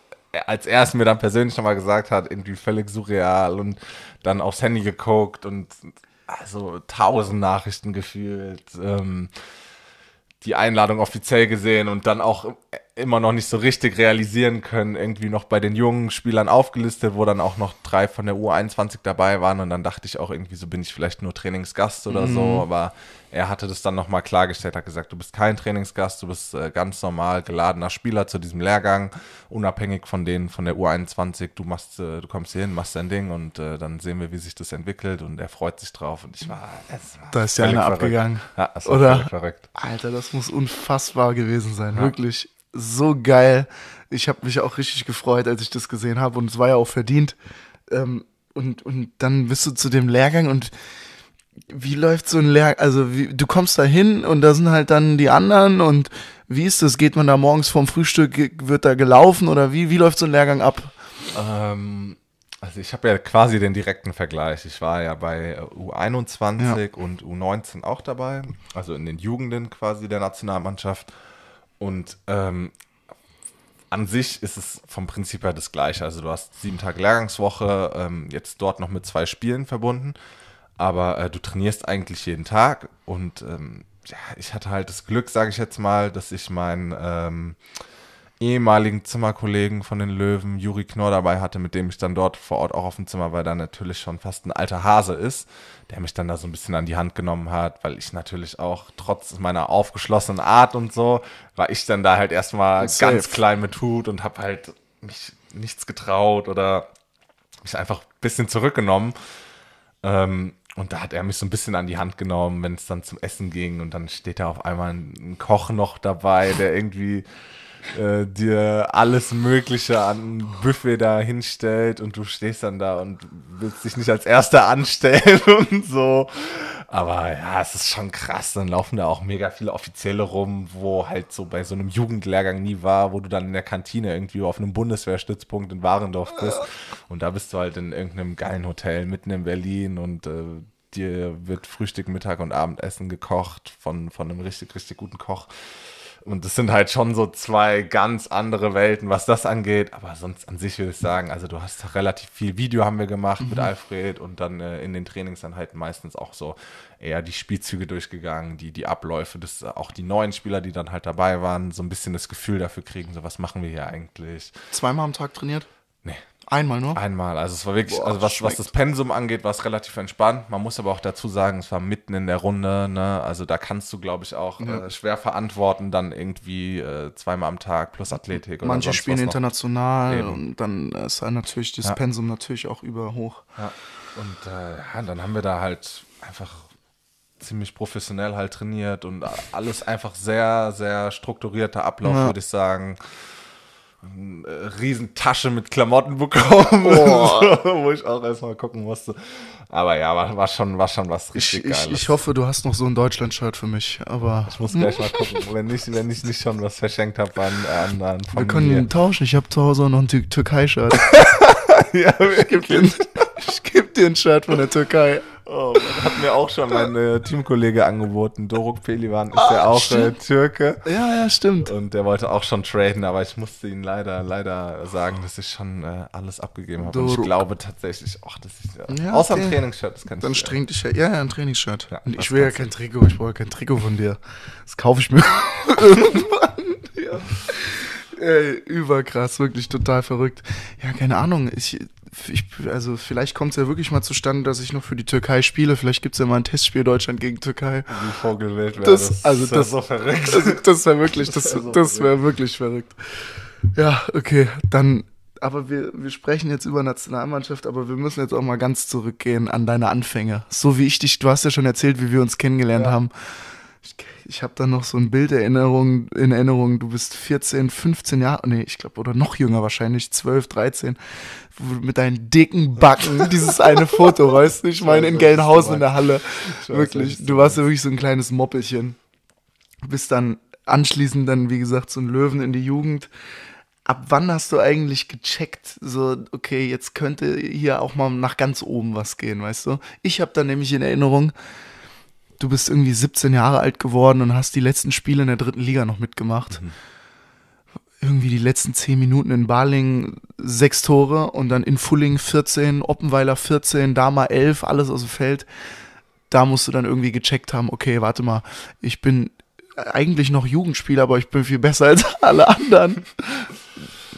als er es mir dann persönlich nochmal gesagt hat, irgendwie völlig surreal und dann aufs Handy geguckt und also tausend Nachrichten gefühlt, ähm, die Einladung offiziell gesehen und dann auch immer noch nicht so richtig realisieren können, irgendwie noch bei den jungen Spielern aufgelistet, wo dann auch noch drei von der U21 dabei waren und dann dachte ich auch irgendwie so bin ich vielleicht nur Trainingsgast oder mhm. so, aber er hatte das dann nochmal klargestellt, hat gesagt, du bist kein Trainingsgast, du bist äh, ganz normal geladener Spieler zu diesem Lehrgang, unabhängig von denen von der U21, du machst, äh, du kommst hier hin, machst dein Ding und äh, dann sehen wir, wie sich das entwickelt und er freut sich drauf und ich war, es war da ist ja einer abgegangen, ja, oder? Verrückt. Alter, das muss unfassbar gewesen sein, ja. wirklich so geil. Ich habe mich auch richtig gefreut, als ich das gesehen habe und es war ja auch verdient. Ähm, und, und dann bist du zu dem Lehrgang und wie läuft so ein Lehrgang? Also wie, du kommst da hin und da sind halt dann die anderen und wie ist das? Geht man da morgens vorm Frühstück, wird da gelaufen oder wie, wie läuft so ein Lehrgang ab? Ähm, also ich habe ja quasi den direkten Vergleich. Ich war ja bei äh, U21 ja. und U19 auch dabei, also in den Jugenden quasi der Nationalmannschaft. Und ähm, an sich ist es vom Prinzip her das gleiche. Also du hast sieben Tage Lehrgangswoche, ähm, jetzt dort noch mit zwei Spielen verbunden, aber äh, du trainierst eigentlich jeden Tag und ähm, ja, ich hatte halt das Glück, sage ich jetzt mal, dass ich mein ähm, ehemaligen Zimmerkollegen von den Löwen, Juri Knorr, dabei hatte, mit dem ich dann dort vor Ort auch auf dem Zimmer war, da natürlich schon fast ein alter Hase ist, der mich dann da so ein bisschen an die Hand genommen hat, weil ich natürlich auch trotz meiner aufgeschlossenen Art und so, war ich dann da halt erstmal ganz klein mit Hut und habe halt mich nichts getraut oder mich einfach ein bisschen zurückgenommen. Ähm, und da hat er mich so ein bisschen an die Hand genommen, wenn es dann zum Essen ging. Und dann steht da auf einmal ein Koch noch dabei, der irgendwie äh, dir alles Mögliche an Buffet da hinstellt und du stehst dann da und willst dich nicht als Erster anstellen und so. Aber ja, es ist schon krass. Dann laufen da auch mega viele Offizielle rum, wo halt so bei so einem Jugendlehrgang nie war, wo du dann in der Kantine irgendwie auf einem Bundeswehrstützpunkt in Warendorf bist. Und da bist du halt in irgendeinem geilen Hotel mitten in Berlin und äh, dir wird Frühstück, Mittag und Abendessen gekocht von, von einem richtig, richtig guten Koch. Und das sind halt schon so zwei ganz andere Welten, was das angeht. Aber sonst an sich würde ich sagen, also du hast relativ viel Video haben wir gemacht mhm. mit Alfred und dann äh, in den Trainings dann halt meistens auch so eher die Spielzüge durchgegangen, die, die Abläufe, dass auch die neuen Spieler, die dann halt dabei waren, so ein bisschen das Gefühl dafür kriegen, so was machen wir hier eigentlich. Zweimal am Tag trainiert? Nee. Einmal nur? Einmal. Also es war wirklich, Boah, also was, was, das Pensum angeht, war es relativ entspannt. Man muss aber auch dazu sagen, es war mitten in der Runde. Ne? Also da kannst du, glaube ich, auch ja. äh, schwer verantworten, dann irgendwie äh, zweimal am Tag plus Athletik. Manche spielen international Eben. und dann ist halt natürlich das ja. Pensum natürlich auch überhoch. Ja. Und äh, ja, dann haben wir da halt einfach ziemlich professionell halt trainiert und alles einfach sehr, sehr strukturierter Ablauf, würde ich sagen. Äh, Riesentasche mit Klamotten bekommen, oh. wo ich auch erstmal gucken musste. Aber ja, war, war, schon, war schon was richtig ich, Geiles. Ich, ich hoffe, du hast noch so ein Deutschland-Shirt für mich, aber... Ich muss gleich mal gucken, wenn ich, wenn ich nicht schon was verschenkt habe an, an, an Wir können tauschen, ich habe zu Hause noch ein Tür Türkei-Shirt. ja, Ich gebe dir, geb dir ein Shirt von der Türkei. Oh, hat mir auch schon mein Teamkollege angeboten. Doruk Pelivan ist ah, ja auch äh, Türke. Ja, ja, stimmt. Und der wollte auch schon traden, aber ich musste ihn leider, leider sagen, dass ich schon äh, alles abgegeben habe. Doruk. Und ich glaube tatsächlich, auch, dass ich. ja, äh, ja außer okay. ein Trainingsshirt, das kannst du. Dann streng dich ja, ja, ja, ein Trainingsshirt. Ja, Und ich will ja kein Trikot, ich brauche kein Trikot von dir. Das kaufe ich mir irgendwann. Ja. Ey, überkrass, wirklich total verrückt. Ja, keine Ahnung. Ich, ich, also vielleicht kommt es ja wirklich mal zustande, dass ich noch für die Türkei spiele. Vielleicht gibt es ja mal ein Testspiel Deutschland gegen Türkei. Wie vorgewählt wäre das. das also das, das so verrückt. Also das, das wäre wirklich, das, das wär wirklich verrückt. Ja, okay, dann. Aber wir, wir sprechen jetzt über Nationalmannschaft, aber wir müssen jetzt auch mal ganz zurückgehen an deine Anfänge. So wie ich dich, du hast ja schon erzählt, wie wir uns kennengelernt ja. haben. Ich, ich habe da noch so ein Bild Erinnerung, in Erinnerung, du bist 14, 15 Jahre, nee, ich glaube, oder noch jünger wahrscheinlich, 12, 13, wo du mit deinen dicken Backen, dieses eine Foto, weißt du, ich meine, in Gelnhausen in der Halle. Wirklich, du warst ja wirklich so ein kleines Moppelchen. Bist dann anschließend dann, wie gesagt, so ein Löwen in die Jugend ab wann hast du eigentlich gecheckt, so, okay, jetzt könnte hier auch mal nach ganz oben was gehen, weißt du? Ich habe da nämlich in Erinnerung, du bist irgendwie 17 Jahre alt geworden und hast die letzten Spiele in der dritten Liga noch mitgemacht. Mhm. Irgendwie die letzten 10 Minuten in Baling sechs Tore und dann in Fulling 14, Oppenweiler 14, Dama 11, alles aus dem Feld. Da musst du dann irgendwie gecheckt haben, okay, warte mal, ich bin eigentlich noch Jugendspieler, aber ich bin viel besser als alle anderen.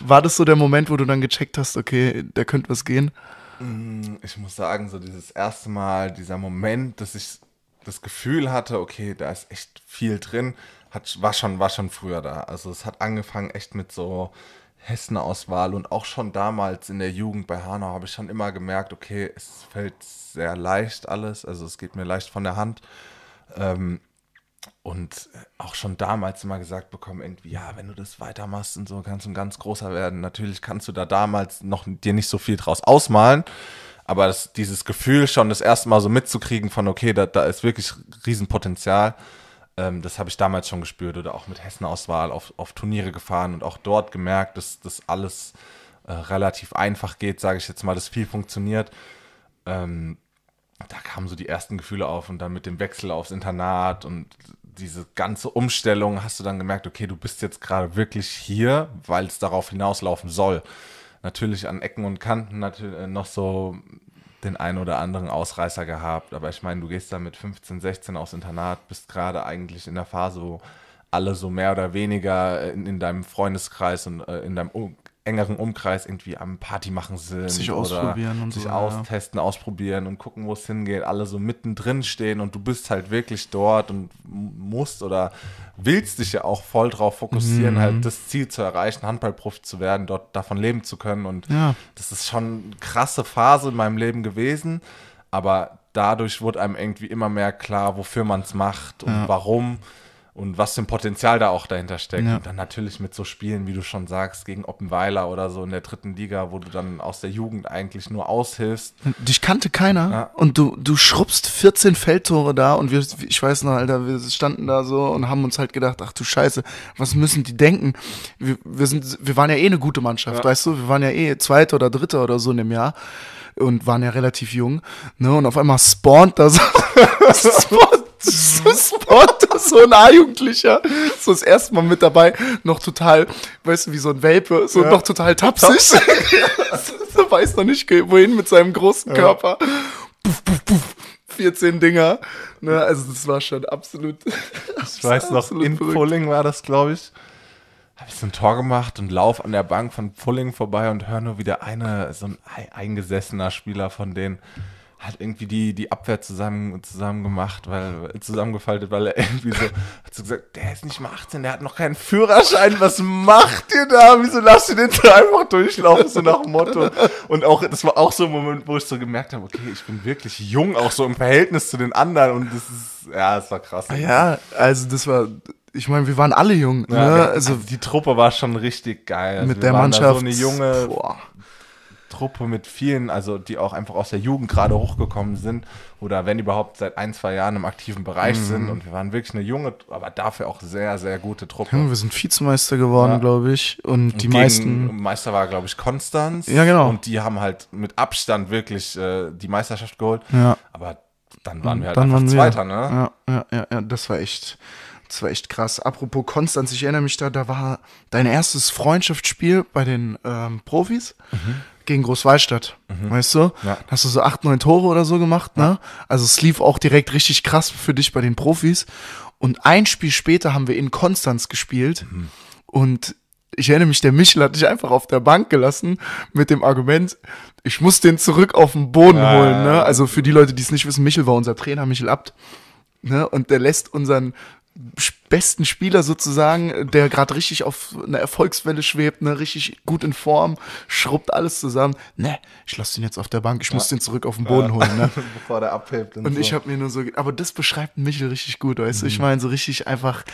War das so der Moment, wo du dann gecheckt hast, okay, da könnte was gehen? Mm, ich muss sagen, so dieses erste Mal, dieser Moment, dass ich das Gefühl hatte, okay, da ist echt viel drin, hat, war, schon, war schon früher da. Also es hat angefangen echt mit so Hessenauswahl und auch schon damals in der Jugend bei Hanau habe ich schon immer gemerkt, okay, es fällt sehr leicht alles, also es geht mir leicht von der Hand. Ähm, und auch schon damals immer gesagt bekommen, irgendwie, ja, wenn du das weitermachst und so, kannst du ein ganz großer werden. Natürlich kannst du da damals noch dir nicht so viel draus ausmalen, aber das, dieses Gefühl schon das erste Mal so mitzukriegen von, okay, da, da ist wirklich Riesenpotenzial, ähm, das habe ich damals schon gespürt oder auch mit Hessen-Auswahl auf, auf Turniere gefahren und auch dort gemerkt, dass das alles äh, relativ einfach geht, sage ich jetzt mal, dass viel funktioniert. Ähm, da kamen so die ersten Gefühle auf und dann mit dem Wechsel aufs Internat und diese ganze Umstellung hast du dann gemerkt, okay, du bist jetzt gerade wirklich hier, weil es darauf hinauslaufen soll natürlich an Ecken und Kanten natürlich äh, noch so den einen oder anderen Ausreißer gehabt. Aber ich meine, du gehst da mit 15, 16 aufs Internat, bist gerade eigentlich in der Phase, wo alle so mehr oder weniger in, in deinem Freundeskreis und äh, in deinem um engeren Umkreis irgendwie am Party machen sind. Sich ausprobieren und sich so. Sich austesten, ja. ausprobieren und gucken, wo es hingeht. Alle so mittendrin stehen und du bist halt wirklich dort und musst oder willst dich ja auch voll drauf fokussieren, mhm. halt das Ziel zu erreichen, Handballprofi zu werden, dort davon leben zu können. Und ja. das ist schon eine krasse Phase in meinem Leben gewesen. Aber dadurch wurde einem irgendwie immer mehr klar, wofür man es macht und ja. warum und was für ein Potenzial da auch dahinter steckt. Ja. Und dann natürlich mit so Spielen, wie du schon sagst, gegen Oppenweiler oder so in der dritten Liga, wo du dann aus der Jugend eigentlich nur aushilfst. Dich kannte keiner ja. und du, du schrubbst 14 Feldtore da und wir, ich weiß noch, Alter, wir standen da so und haben uns halt gedacht, ach du Scheiße, was müssen die denken? Wir, wir, sind, wir waren ja eh eine gute Mannschaft, ja. weißt du? Wir waren ja eh Zweiter oder Dritter oder so in dem Jahr und waren ja relativ jung. Ne? Und auf einmal spawnt da so, spawnt Spot, so ein A-Jugendlicher, so das erste Mal mit dabei, noch total, weißt du, wie so ein Welpe, so ja. noch total tapsig. so weiß noch nicht, wohin mit seinem großen Körper. Puff, puff, puff. 14 Dinger. Ne? Also das war schon absolut. Ich weiß noch, in verrückt. Pulling war das, glaube ich. Habe ich so ein Tor gemacht und lauf an der Bank von Pulling vorbei und höre nur wieder eine, so ein eingesessener Spieler von denen hat irgendwie die, die Abwehr zusammen, zusammen gemacht, weil, zusammengefaltet, weil er irgendwie so, hat so gesagt, der ist nicht mal 18, der hat noch keinen Führerschein, was macht ihr da? Wieso lasst ihr den da einfach durchlaufen, so nach Motto? Und auch, das war auch so ein Moment, wo ich so gemerkt habe, okay, ich bin wirklich jung, auch so im Verhältnis zu den anderen und das ist, ja, das war krass. Ah ja, also das war, ich meine, wir waren alle jung. Ja, ne? also, die Truppe war schon richtig geil. Also mit der Mannschaft. so eine junge boah. Truppe mit vielen, also die auch einfach aus der Jugend gerade hochgekommen sind oder wenn überhaupt seit ein, zwei Jahren im aktiven Bereich mhm. sind. Und wir waren wirklich eine junge, aber dafür auch sehr, sehr gute Truppe. Ja, wir sind Vizemeister geworden, ja. glaube ich. Und, und die meisten. Meister war, glaube ich, Konstanz. Ja, genau. Und die haben halt mit Abstand wirklich äh, die Meisterschaft geholt. Ja. Aber dann waren wir halt dann einfach Zweiter, ne? Ja, ja, ja, ja, das war echt. Das war echt krass. Apropos Konstanz, ich erinnere mich da, da war dein erstes Freundschaftsspiel bei den ähm, Profis. Mhm gegen Großwallstadt, mhm. weißt du? Ja. hast du so acht, neun Tore oder so gemacht, ne? ja. Also es lief auch direkt richtig krass für dich bei den Profis. Und ein Spiel später haben wir in Konstanz gespielt mhm. und ich erinnere mich, der Michel hat dich einfach auf der Bank gelassen mit dem Argument, ich muss den zurück auf den Boden ja, holen. Ne? Also für die Leute, die es nicht wissen, Michel war unser Trainer, Michel Abt. Ne? Und der lässt unseren besten Spieler sozusagen, der gerade richtig auf einer Erfolgswelle schwebt, ne, richtig gut in Form, schrubbt alles zusammen. Ne, ich lasse den jetzt auf der Bank, ich ja. muss den zurück auf den Boden ja. holen. Ne? Bevor der abhebt. Und, und so. ich habe mir nur so, aber das beschreibt Michel richtig gut, weißt du? Ich mhm. meine, so richtig einfach,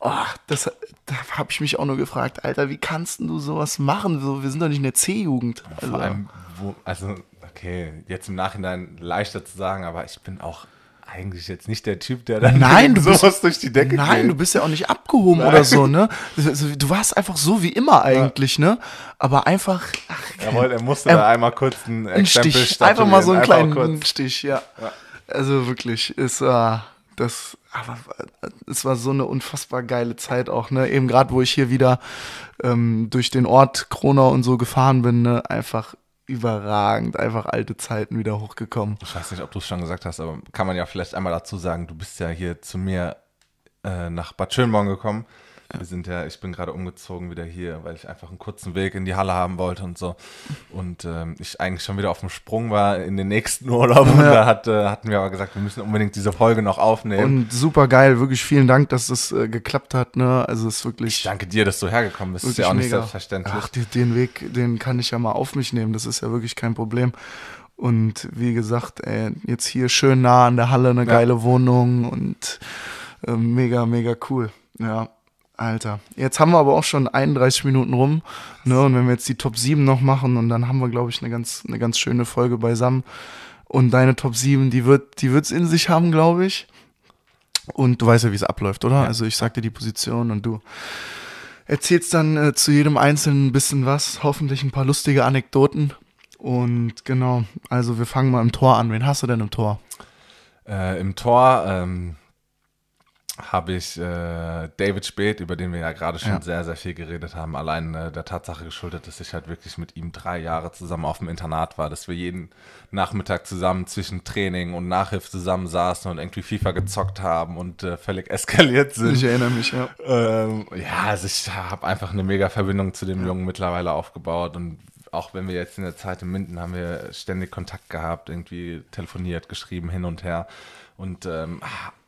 oh, das, da habe ich mich auch nur gefragt, Alter, wie kannst du sowas machen? wir sind doch nicht in der C-Jugend. Ja, vor also allem, wo, also, okay, jetzt im Nachhinein leichter zu sagen, aber ich bin auch eigentlich jetzt nicht der Typ, der dann nein, du sowas bist, durch die Decke Nein, geht. du bist ja auch nicht abgehoben nein. oder so, ne? Also, also, du warst einfach so wie immer eigentlich, ja. ne? Aber einfach. Ach, er, wollte, er musste er, da einmal kurz einen, einen Stich. Einfach mal so einen kleinen kurz. Stich, ja. ja. Also wirklich, ist uh, das. Aber es war so eine unfassbar geile Zeit auch, ne? Eben gerade, wo ich hier wieder ähm, durch den Ort Kronau und so gefahren bin, ne? Einfach überragend, einfach alte Zeiten wieder hochgekommen. Ich weiß nicht, ob du es schon gesagt hast, aber kann man ja vielleicht einmal dazu sagen, du bist ja hier zu mir äh, nach Bad Schönborn gekommen wir sind ja, ich bin gerade umgezogen wieder hier, weil ich einfach einen kurzen Weg in die Halle haben wollte und so. Und ähm, ich eigentlich schon wieder auf dem Sprung war in den nächsten Urlaub. Ja. da hat, äh, hatten wir aber gesagt, wir müssen unbedingt diese Folge noch aufnehmen. Und super geil, wirklich vielen Dank, dass das äh, geklappt hat. Ne? Also es ist wirklich. Ich danke dir, dass du hergekommen bist. Ist ja auch nicht mega. selbstverständlich. Ach, den Weg, den kann ich ja mal auf mich nehmen. Das ist ja wirklich kein Problem. Und wie gesagt, ey, jetzt hier schön nah an der Halle, eine ja. geile Wohnung und äh, mega, mega cool. Ja, Alter, jetzt haben wir aber auch schon 31 Minuten rum. Ne? Und wenn wir jetzt die Top 7 noch machen und dann haben wir, glaube ich, eine ganz, eine ganz schöne Folge beisammen. Und deine Top 7, die wird die in sich haben, glaube ich. Und du weißt ja, wie es abläuft, oder? Ja. Also ich sag dir die Position und du erzählst dann äh, zu jedem Einzelnen ein bisschen was, hoffentlich ein paar lustige Anekdoten. Und genau, also wir fangen mal im Tor an. Wen hast du denn im Tor? Äh, Im Tor, ähm, habe ich äh, David Spät, über den wir ja gerade schon ja. sehr, sehr viel geredet haben, allein äh, der Tatsache geschuldet, dass ich halt wirklich mit ihm drei Jahre zusammen auf dem Internat war, dass wir jeden Nachmittag zusammen zwischen Training und Nachhilfe zusammen saßen und irgendwie FIFA gezockt haben und äh, völlig eskaliert sind. Ich erinnere mich, ja. Ähm, ja, also ich habe einfach eine mega Verbindung zu dem Jungen mittlerweile aufgebaut und auch wenn wir jetzt in der Zeit in Minden haben wir ständig Kontakt gehabt, irgendwie telefoniert, geschrieben, hin und her. Und ähm,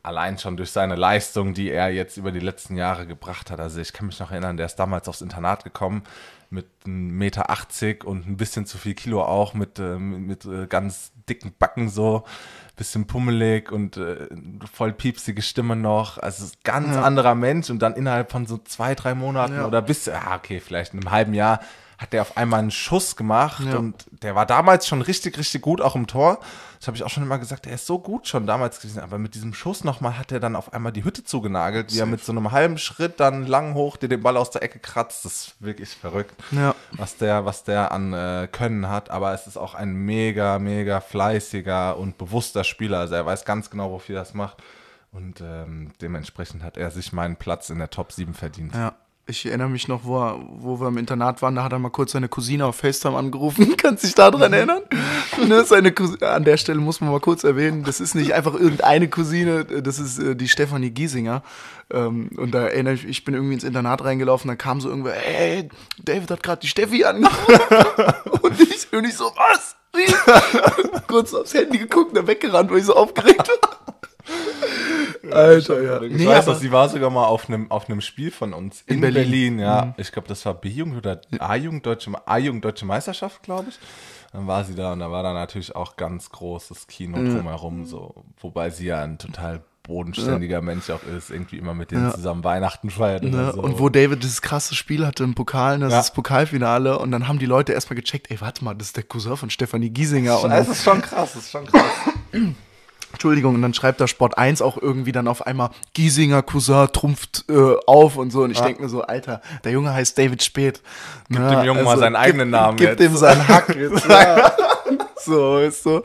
allein schon durch seine Leistung, die er jetzt über die letzten Jahre gebracht hat. Also ich kann mich noch erinnern, der ist damals aufs Internat gekommen mit 1,80 Meter und ein bisschen zu viel Kilo auch, mit, äh, mit, äh, ganz dicken Backen so, bisschen pummelig und äh, voll piepsige Stimme noch. Also ganz ja. anderer Mensch und dann innerhalb von so zwei, drei Monaten ja. oder bis, ja, ah, okay, vielleicht in einem halben Jahr hat der auf einmal einen Schuss gemacht ja. und der war damals schon richtig, richtig gut, auch im Tor. Das habe ich auch schon immer gesagt, der ist so gut schon damals gewesen, aber mit diesem Schuss nochmal hat er dann auf einmal die Hütte zugenagelt, wie er mit so einem halben Schritt dann lang hoch dir den Ball aus der Ecke kratzt. Das ist wirklich verrückt, ja. was, der, was der an äh, Können hat, aber es ist auch ein mega, mega fleißiger und bewusster Spieler. Also er weiß ganz genau, wofür er das macht. Und ähm, dementsprechend hat er sich meinen Platz in der Top 7 verdient. Ja, ich erinnere mich noch, wo, er, wo wir im Internat waren, da hat er mal kurz seine Cousine auf FaceTime angerufen. Kannst du dich daran mhm. erinnern? ne, seine Cousine, an der Stelle muss man mal kurz erwähnen, das ist nicht einfach irgendeine Cousine, das ist äh, die Stefanie Giesinger. Ähm, und da erinnere ich ich bin irgendwie ins Internat reingelaufen, da kam so irgendwer, ey, David hat gerade die Steffi angerufen. und, ich, und ich so, was? kurz aufs Handy geguckt und dann weggerannt, weil ich so aufgeregt war. Alter, ja. Ich nee, weiß dass sie war sogar mal auf einem, auf Spiel von uns in, in Berlin. Berlin. ja. Mhm. Ich glaube, das war B-Jugend oder A-Jugend Deutsche, Deutsche Meisterschaft, glaube ich. Dann war sie da und da war da natürlich auch ganz großes Kino mhm. drumherum, so. Wobei sie ja ein total bodenständiger ja. Mensch auch ist, irgendwie immer mit denen ja. zusammen Weihnachten feiert. Ja. Ne, so. Und wo David dieses krasse Spiel hatte im Pokal, ne, das ist Pokalfinale, und dann haben die Leute erstmal gecheckt, ey, warte mal, das ist der Cousin von Stefanie Giesinger. Das ist, und das ist schon krass, das ist schon krass. Entschuldigung, und dann schreibt da Sport 1 auch irgendwie dann auf einmal Giesinger Cousin trumpft äh, auf und so. Und ich ah. denke mir so, Alter, der Junge heißt David Spät. Gib Na, ne? dem Jungen also, mal seinen gib, eigenen Namen. Gib jetzt. dem seinen Hack. Jetzt, ja. so, ist so.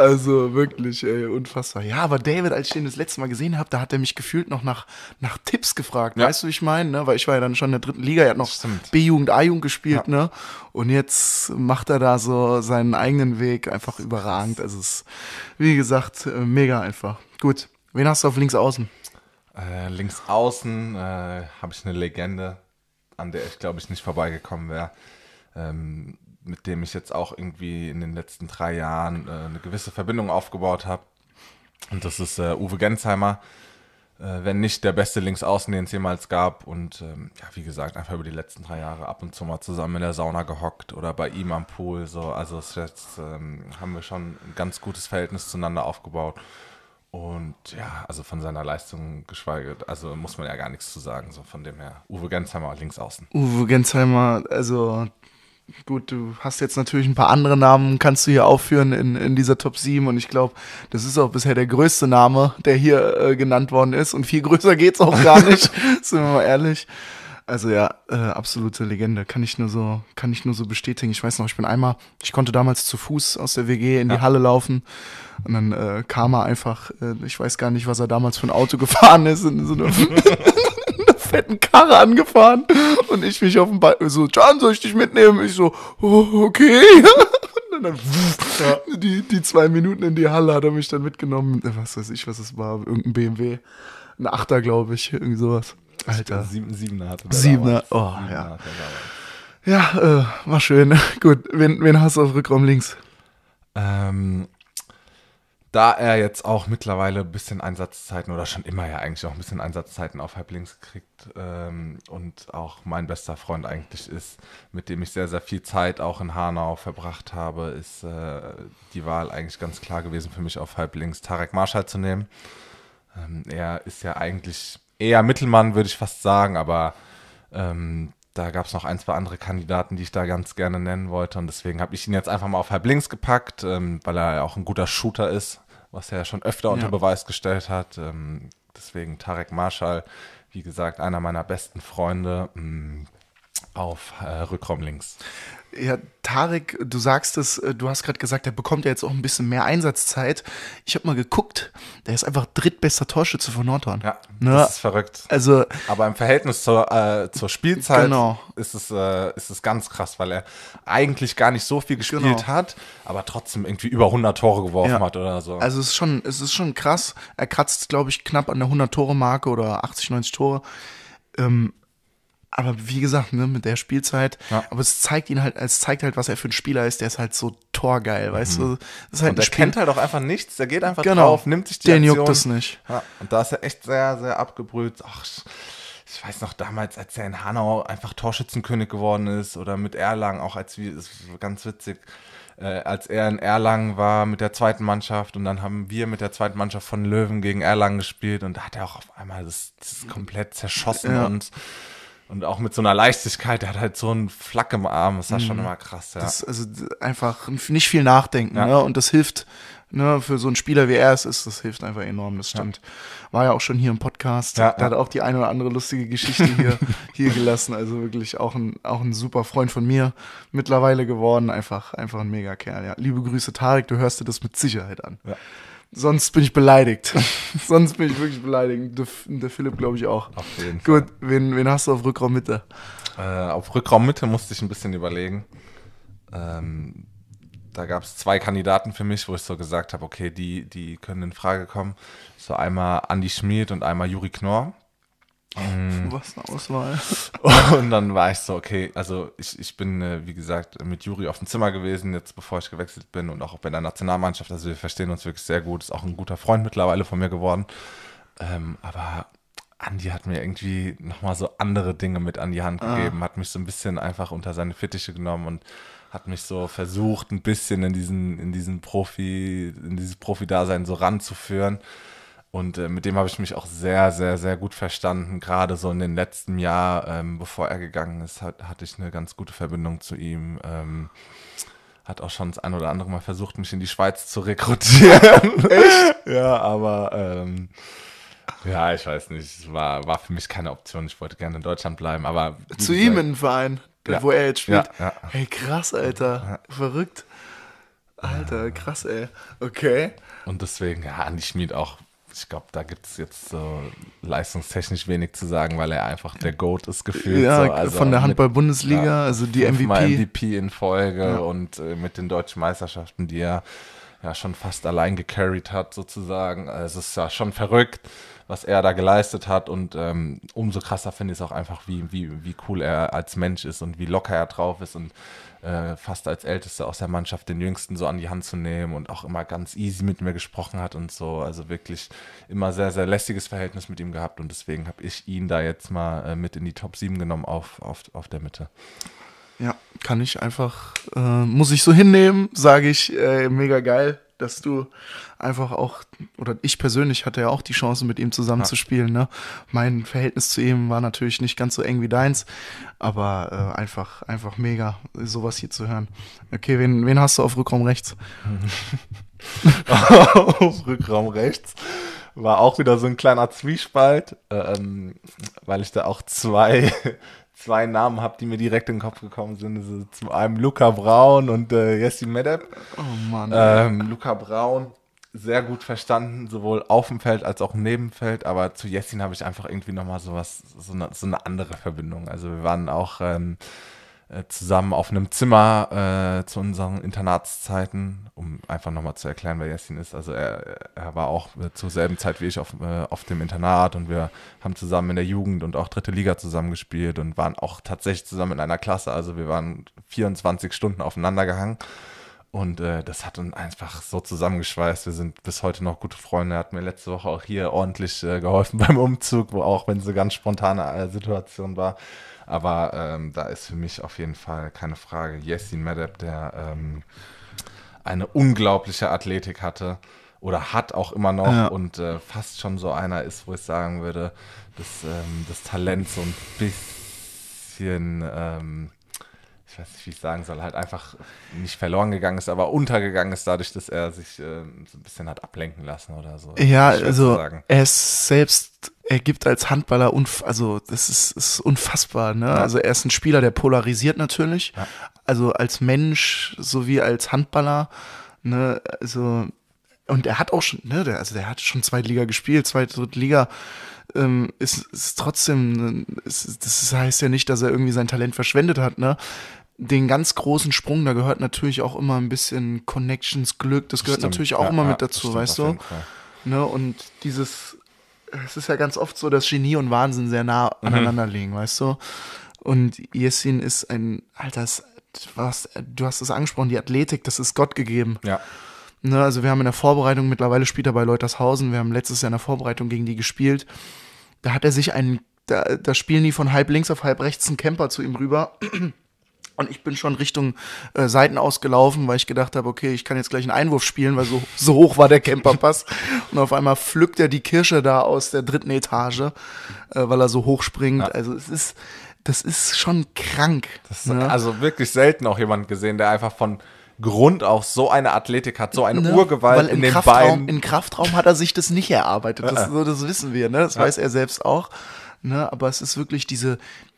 Also wirklich, ey, unfassbar. Ja, aber David, als ich den das letzte Mal gesehen habe, da hat er mich gefühlt noch nach, nach Tipps gefragt. Ja. Weißt du, wie ich meine? Ne? Weil ich war ja dann schon in der dritten Liga, er hat noch B-Jugend, A-Jugend gespielt, ja. ne? Und jetzt macht er da so seinen eigenen Weg einfach überragend. Also es ist, wie gesagt, äh, mega einfach. Gut. Wen hast du auf links außen? Äh, links außen äh, habe ich eine Legende, an der ich glaube ich nicht vorbeigekommen wäre. Ähm, mit dem ich jetzt auch irgendwie in den letzten drei Jahren äh, eine gewisse Verbindung aufgebaut habe. Und das ist äh, Uwe Gensheimer, äh, wenn nicht der beste Linksaußen, den es jemals gab. Und ähm, ja, wie gesagt, einfach über die letzten drei Jahre ab und zu mal zusammen in der Sauna gehockt oder bei ihm am Pool. So. Also es, jetzt ähm, haben wir schon ein ganz gutes Verhältnis zueinander aufgebaut. Und ja, also von seiner Leistung geschweige, also muss man ja gar nichts zu sagen. So von dem her, Uwe Gensheimer links außen. Uwe Gensheimer, also gut, du hast jetzt natürlich ein paar andere Namen, kannst du hier aufführen in, in dieser Top 7 und ich glaube, das ist auch bisher der größte Name, der hier äh, genannt worden ist und viel größer geht's auch gar nicht, sind wir mal ehrlich. Also ja, äh, absolute Legende, kann ich nur so, kann ich nur so bestätigen. Ich weiß noch, ich bin einmal, ich konnte damals zu Fuß aus der WG in ja. die Halle laufen und dann äh, kam er einfach, äh, ich weiß gar nicht, was er damals für ein Auto gefahren ist, in so eine fetten Karre angefahren und ich mich auf dem Ball so, John, soll ich dich mitnehmen? Ich so, oh, okay. Und dann ja. die, die zwei Minuten in die Halle hat er mich dann mitgenommen. Was weiß ich, was es war, irgendein BMW. Ein Achter, glaube ich, irgendwie sowas. Alter. Sieben, siebener hatte der Siebener, damals. oh, siebener ja. Ja, äh, war schön. Gut, wen, wen hast du auf Rückraum links? Ähm, da er jetzt auch mittlerweile ein bisschen Einsatzzeiten oder schon immer ja eigentlich auch ein bisschen Einsatzzeiten auf Halblinks kriegt ähm, und auch mein bester Freund eigentlich ist, mit dem ich sehr, sehr viel Zeit auch in Hanau verbracht habe, ist äh, die Wahl eigentlich ganz klar gewesen für mich auf Halblinks Tarek Marschall zu nehmen. Ähm, er ist ja eigentlich eher Mittelmann, würde ich fast sagen, aber ähm, da gab es noch ein, zwei andere Kandidaten, die ich da ganz gerne nennen wollte. Und deswegen habe ich ihn jetzt einfach mal auf halb links gepackt, ähm, weil er ja auch ein guter Shooter ist, was er ja schon öfter unter ja. Beweis gestellt hat. Ähm, deswegen Tarek Marshall, wie gesagt, einer meiner besten Freunde. Mh, mm, auf äh, Rückraum links. Ja, Tarek, du sagst es, äh, du hast gerade gesagt, er bekommt ja jetzt auch ein bisschen mehr Einsatzzeit. Ich habe mal geguckt, der ist einfach drittbester Torschütze von Nordhorn. Ja, ne? das ist verrückt. Also, Aber im Verhältnis zur, äh, zur Spielzeit genau. ist, es, äh, ist es ganz krass, weil er eigentlich gar nicht so viel gespielt genau. hat, aber trotzdem irgendwie über 100 Tore geworfen ja. hat oder so. Also es ist schon, es ist schon krass. Er kratzt, glaube ich, knapp an der 100-Tore-Marke oder 80, 90 Tore. Ähm, aber wie gesagt, ne, mit der Spielzeit, ja. aber es zeigt ihn halt, es zeigt halt, was er für ein Spieler ist, der ist halt so torgeil, mhm. weißt du? Das ist halt und der kennt halt auch einfach nichts, der geht einfach genau. drauf, nimmt sich die Den Aktion. juckt es nicht. Ja, und da ist er echt sehr, sehr abgebrüht. Ach, ich weiß noch damals, als er in Hanau einfach Torschützenkönig geworden ist oder mit Erlangen, auch als wir, das ist ganz witzig, äh, als er in Erlangen war mit der zweiten Mannschaft und dann haben wir mit der zweiten Mannschaft von Löwen gegen Erlangen gespielt und da hat er auch auf einmal das, das komplett zerschossen ja. und und auch mit so einer Leichtigkeit, der hat halt so einen Flack im Arm, das war mhm. schon immer krass, ja. Das, also einfach nicht viel nachdenken, ja. ne? Und das hilft, ne, für so einen Spieler wie er es ist, das hilft einfach enorm, das stimmt. Ja. War ja auch schon hier im Podcast, ja, da hat auch die eine oder andere lustige Geschichte hier, hier gelassen. Also wirklich auch ein, auch ein super Freund von mir mittlerweile geworden, einfach, einfach ein mega Kerl, ja. Liebe Grüße, Tarek, du hörst dir das mit Sicherheit an. Ja. Sonst bin ich beleidigt. Sonst bin ich wirklich beleidigt. Der, der Philipp, glaube ich, auch. Auf jeden Fall. Gut, wen, wen hast du auf Rückraummitte? Äh, auf Rückraummitte musste ich ein bisschen überlegen. Ähm, da gab es zwei Kandidaten für mich, wo ich so gesagt habe, okay, die, die können in Frage kommen. So einmal Andy Schmid und einmal Juri Knorr. Mhm. Was eine Auswahl. Und dann war ich so, okay, also ich, ich bin, äh, wie gesagt, mit Juri auf dem Zimmer gewesen, jetzt bevor ich gewechselt bin und auch bei der Nationalmannschaft. Also wir verstehen uns wirklich sehr gut, ist auch ein guter Freund mittlerweile von mir geworden. Ähm, aber Andi hat mir irgendwie nochmal so andere Dinge mit an die Hand ah. gegeben, ah. hat mich so ein bisschen einfach unter seine Fittiche genommen und hat mich so versucht, ein bisschen in diesen, in diesen Profi, in dieses Profi-Dasein so ranzuführen. Und äh, mit dem habe ich mich auch sehr, sehr, sehr gut verstanden. Gerade so in den letzten Jahr, ähm, bevor er gegangen ist, hat, hatte ich eine ganz gute Verbindung zu ihm. Ähm, hat auch schon das ein oder andere Mal versucht, mich in die Schweiz zu rekrutieren. Echt? ja, aber ähm, ja, ich weiß nicht. War, war für mich keine Option. Ich wollte gerne in Deutschland bleiben, aber. Zu ihm in den Verein, ja, wo er jetzt spielt. Ja, ja. Hey, krass, Alter. Verrückt. Alter, krass, ey. Okay. Und deswegen, ja, Andi Schmid auch ich glaube, da gibt es jetzt so leistungstechnisch wenig zu sagen, weil er einfach der Goat ist gefühlt. Ja, so. also von der Handball-Bundesliga, ja, also die MVP. MVP in Folge ja. und äh, mit den deutschen Meisterschaften, die er ja schon fast allein gecarried hat, sozusagen. Also, es ist ja schon verrückt, was er da geleistet hat. Und ähm, umso krasser finde ich es auch einfach, wie, wie, wie cool er als Mensch ist und wie locker er drauf ist und äh, fast als Ältester aus der Mannschaft den Jüngsten so an die Hand zu nehmen und auch immer ganz easy mit mir gesprochen hat und so. Also wirklich immer sehr, sehr lästiges Verhältnis mit ihm gehabt und deswegen habe ich ihn da jetzt mal äh, mit in die Top 7 genommen auf, auf, auf der Mitte. Ja, kann ich einfach, äh, muss ich so hinnehmen, sage ich, äh, mega geil, dass du einfach auch, oder ich persönlich hatte ja auch die Chance, mit ihm zusammenzuspielen. ja. Ne? Mein Verhältnis zu ihm war natürlich nicht ganz so eng wie deins, aber äh, einfach, einfach mega, sowas hier zu hören. Okay, wen, wen hast du auf Rückraum rechts? auf Rückraum rechts war auch wieder so ein kleiner Zwiespalt, ähm, weil ich da auch zwei zwei Namen habe, die mir direkt in den Kopf gekommen sind. Also zum einen Luca Braun und äh, Jesse Medeb. Oh Mann. Ähm, Luca Braun, sehr gut verstanden, sowohl auf dem Feld als auch neben dem Feld. Aber zu Jessin habe ich einfach irgendwie nochmal sowas, so eine, so eine andere Verbindung. Also wir waren auch. Ähm, äh, zusammen auf einem Zimmer äh, zu unseren Internatszeiten, um einfach nochmal zu erklären, wer Jessin ist. Also er, er war auch äh, zur selben Zeit wie ich auf, äh, auf dem Internat und wir haben zusammen in der Jugend und auch dritte Liga zusammen gespielt und waren auch tatsächlich zusammen in einer Klasse. Also wir waren 24 Stunden aufeinander gehangen. Und äh, das hat uns einfach so zusammengeschweißt. Wir sind bis heute noch gute Freunde. Er hat mir letzte Woche auch hier ordentlich äh, geholfen beim Umzug, wo auch wenn es eine ganz spontane äh, Situation war, aber ähm, da ist für mich auf jeden Fall keine Frage. Jessin Medeb, der ähm, eine unglaubliche Athletik hatte oder hat auch immer noch ja. und äh, fast schon so einer ist, wo ich sagen würde, dass ähm, das Talent so ein bisschen Ähm, ich weiß nicht, wie ich sagen soll, halt einfach nicht verloren gegangen ist, aber untergegangen ist dadurch, dass er sich äh, so ein bisschen hat ablenken lassen oder so. Ja, also er ist selbst, er gibt als Handballer, unf also das ist, ist unfassbar, ne? Ja. Also er ist ein Spieler, der polarisiert natürlich, ja. also als Mensch sowie als Handballer, ne? Also und er hat auch schon, ne, der, also der hat schon Zweitliga gespielt, Zweit-, Drittliga. Ähm, ist, ist trotzdem, ist, das heißt ja nicht, dass er irgendwie sein Talent verschwendet hat, ne? den ganz großen Sprung, da gehört natürlich auch immer ein bisschen Connections, Glück, das gehört stimmt, natürlich auch ja, immer ja, mit dazu, weißt du? Ne, und dieses, es ist ja ganz oft so, dass Genie und Wahnsinn sehr nah mhm. aneinander liegen, weißt du? Und Jessin ist ein, Alter, was, du hast es angesprochen, die Athletik, das ist Gott gegeben. Ja. Ne, also wir haben in der Vorbereitung, mittlerweile spielt er bei Leutershausen, wir haben letztes Jahr in der Vorbereitung gegen die gespielt. Da hat er sich einen, da, da spielen die von halb links auf halb rechts einen Camper zu ihm rüber. Und ich bin schon Richtung äh, Seiten ausgelaufen, weil ich gedacht habe, okay, ich kann jetzt gleich einen Einwurf spielen, weil so, so hoch war der Camperpass. Und auf einmal pflückt er die Kirsche da aus der dritten Etage, äh, weil er so hoch springt. Ja. Also es ist, das ist schon krank. Ist ne? Also wirklich selten auch jemand gesehen, der einfach von Grund auf so eine Athletik hat, so eine ne? Urgewalt in den Kraftraum, Beinen. In Kraftraum hat er sich das nicht erarbeitet. Das, so, das wissen wir, ne? Das ja. weiß er selbst auch. Ne? Aber es ist wirklich diese,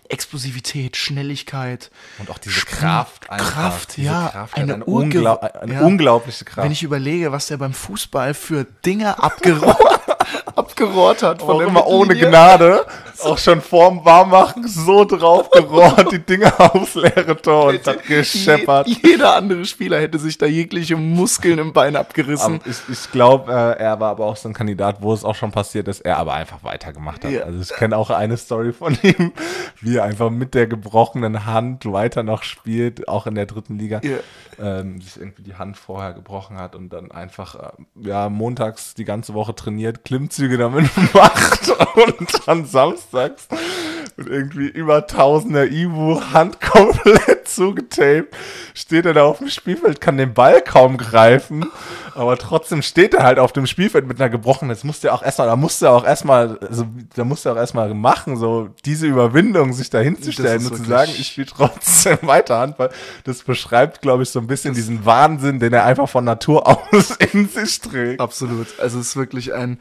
Explosivität, Schnelligkeit. Und auch diese Sprung, Kraft. Einfach, Kraft, diese ja. Kraft, eine, eine, ungla eine unglaubliche Kraft. Wenn ich überlege, was der beim Fußball für Dinge abgerollt abgerohrt hat. Von auch immer ohne Gnade. Auch schon vorm Warmmachen so drauf gerohrt, die Dinger aufs leere Tor und hat gescheppert. Je, jeder andere Spieler hätte sich da jegliche Muskeln im Bein abgerissen. Aber ich, ich glaube, äh, er war aber auch so ein Kandidat, wo es auch schon passiert ist, er aber einfach weitergemacht hat. Ja. Also ich kenne auch eine Story von ihm, wie er einfach mit der gebrochenen Hand weiter noch spielt, auch in der dritten Liga. Ja. Ähm, sich irgendwie die Hand vorher gebrochen hat und dann einfach äh, ja montags die ganze Woche trainiert, klimmt Klimmzüge damit macht und dann samstags mit irgendwie über tausender E-Buch, Hand komplett zugetaped, steht er da auf dem Spielfeld, kann den Ball kaum greifen, aber trotzdem steht er halt auf dem Spielfeld mit einer gebrochenen, das musste er auch erstmal, da musste er auch erstmal, also, da musste er auch erstmal machen, so diese Überwindung, sich da hinzustellen und zu sagen, ich spiele trotzdem weiter Handball, das beschreibt, glaube ich, so ein bisschen diesen Wahnsinn, den er einfach von Natur aus in sich trägt. Absolut, also es ist wirklich ein,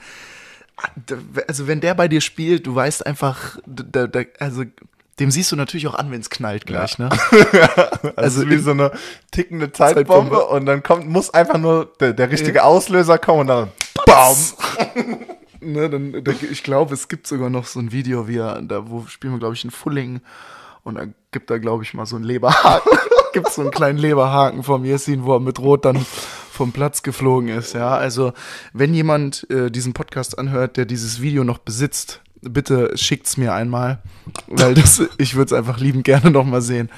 also wenn der bei dir spielt, du weißt einfach, da, da, also dem siehst du natürlich auch an, wenn es knallt gleich, ja. ne? also, also wie so eine tickende Zeitbombe, Zeitbombe, und dann kommt, muss einfach nur der, der richtige ja. Auslöser kommen und dann BAM! ne, dann, dann, ich glaube, es gibt sogar noch so ein Video, wie er, da wo spielen wir, glaube ich, in Fulling und dann gibt da, glaube ich, mal so einen Leberhaken. gibt so einen kleinen Leberhaken vom Jessin, wo er mit Rot dann vom Platz geflogen ist. Ja, also wenn jemand äh, diesen Podcast anhört, der dieses Video noch besitzt, bitte schickt's mir einmal, weil das, ich würde es einfach liebend gerne noch mal sehen.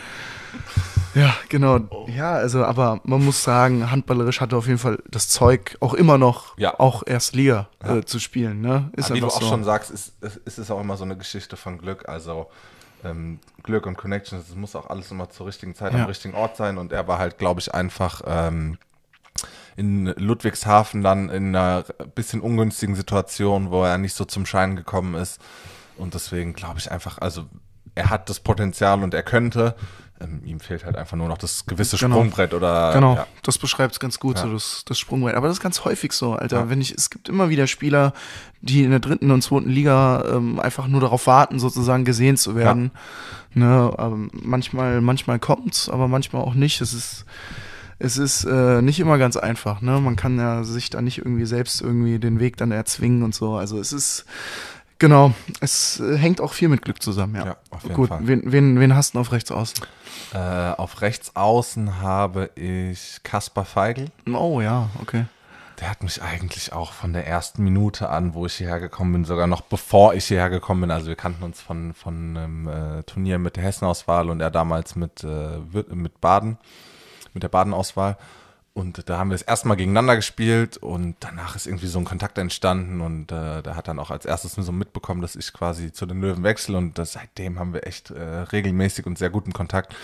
Ja, genau. Oh. Ja, also, aber man muss sagen, handballerisch hatte auf jeden Fall das Zeug, auch immer noch, ja. auch erst Liga ja. äh, zu spielen. Ne? Ist aber wie du auch so. schon sagst, ist, ist, es auch immer so eine Geschichte von Glück. Also ähm, Glück und Connections, es muss auch alles immer zur richtigen Zeit ja. am richtigen Ort sein. Und er war halt, glaube ich, einfach ähm, in Ludwigshafen dann in einer bisschen ungünstigen Situation, wo er nicht so zum Schein gekommen ist. Und deswegen glaube ich einfach, also er hat das Potenzial und er könnte. Ähm, ihm fehlt halt einfach nur noch das gewisse genau. Sprungbrett oder. Genau, ja. das beschreibt es ganz gut, ja. so das, das, Sprungbrett. Aber das ist ganz häufig so, Alter. Ja. Wenn ich, es gibt immer wieder Spieler, die in der dritten und zweiten Liga ähm, einfach nur darauf warten, sozusagen gesehen zu werden. Ne, ähm, manchmal, manchmal es, aber manchmal auch nicht. Es ist es ist äh, nicht immer ganz einfach. Ne? Man kann ja sich da nicht irgendwie selbst irgendwie den Weg dann erzwingen und so. Also es ist, genau, es äh, hängt auch viel mit Glück zusammen, ja. ja auf jeden Gut, Fall. Wen, wen, wen hast du auf rechts außen? Äh, auf rechts außen habe ich Kaspar Feigl. Oh ja, okay. Der hat mich eigentlich auch von der ersten Minute an, wo ich hierher gekommen bin, sogar noch bevor ich hierher gekommen bin. Also wir kannten uns von, von einem äh, Turnier mit der Hessenauswahl und er damals mit, äh, mit Baden mit der Badenauswahl. Und da haben wir das erste Mal gegeneinander gespielt und danach ist irgendwie so ein Kontakt entstanden und äh, da hat dann auch als erstes so mitbekommen, dass ich quasi zu den Löwen wechsle und das, seitdem haben wir echt äh, regelmäßig und sehr guten Kontakt.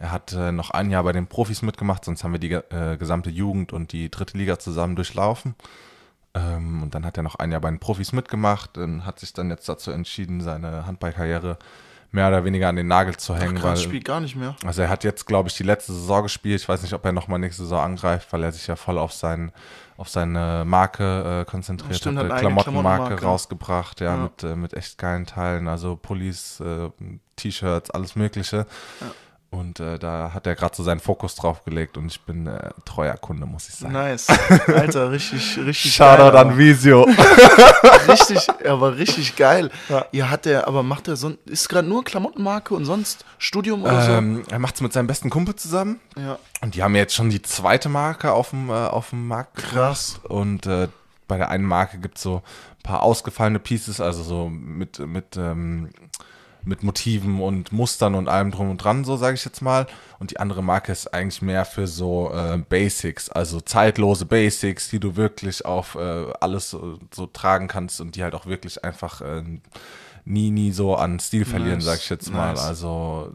Er hat äh, noch ein Jahr bei den Profis mitgemacht, sonst haben wir die äh, gesamte Jugend und die dritte Liga zusammen durchlaufen. Ähm, und dann hat er noch ein Jahr bei den Profis mitgemacht und hat sich dann jetzt dazu entschieden, seine Handballkarriere mehr oder weniger an den Nagel zu hängen. Ach, krass, weil, spielt gar nicht mehr. Also er hat jetzt, glaube ich, die letzte Saison gespielt. Ich weiß nicht, ob er nochmal nächste Saison angreift, weil er sich ja voll auf, sein, auf seine Marke äh, konzentriert Stimmt, hat. hat Klamottenmarke rausgebracht, ja, ja. Mit, äh, mit echt geilen Teilen. Also Pullis, äh, T-Shirts, alles Mögliche. Ja. Und äh, da hat er gerade so seinen Fokus drauf gelegt und ich bin äh, treuer Kunde, muss ich sagen. Nice. Alter, richtig, richtig Shoutout geil. an Visio. richtig, er war richtig geil. Ja. Ihr hat er, aber macht er so ist gerade nur Klamottenmarke und sonst Studium oder ähm, so? Er macht es mit seinem besten Kumpel zusammen. Ja. Und die haben jetzt schon die zweite Marke auf dem, äh, auf dem Markt. Krass. Und äh, bei der einen Marke gibt es so ein paar ausgefallene Pieces, also so mit, mit, ähm, mit Motiven und Mustern und allem drum und dran, so sage ich jetzt mal. Und die andere Marke ist eigentlich mehr für so äh, Basics, also zeitlose Basics, die du wirklich auf äh, alles so, so, tragen kannst und die halt auch wirklich einfach äh, nie, nie so an Stil verlieren, nice. sage ich jetzt mal. Nice. Also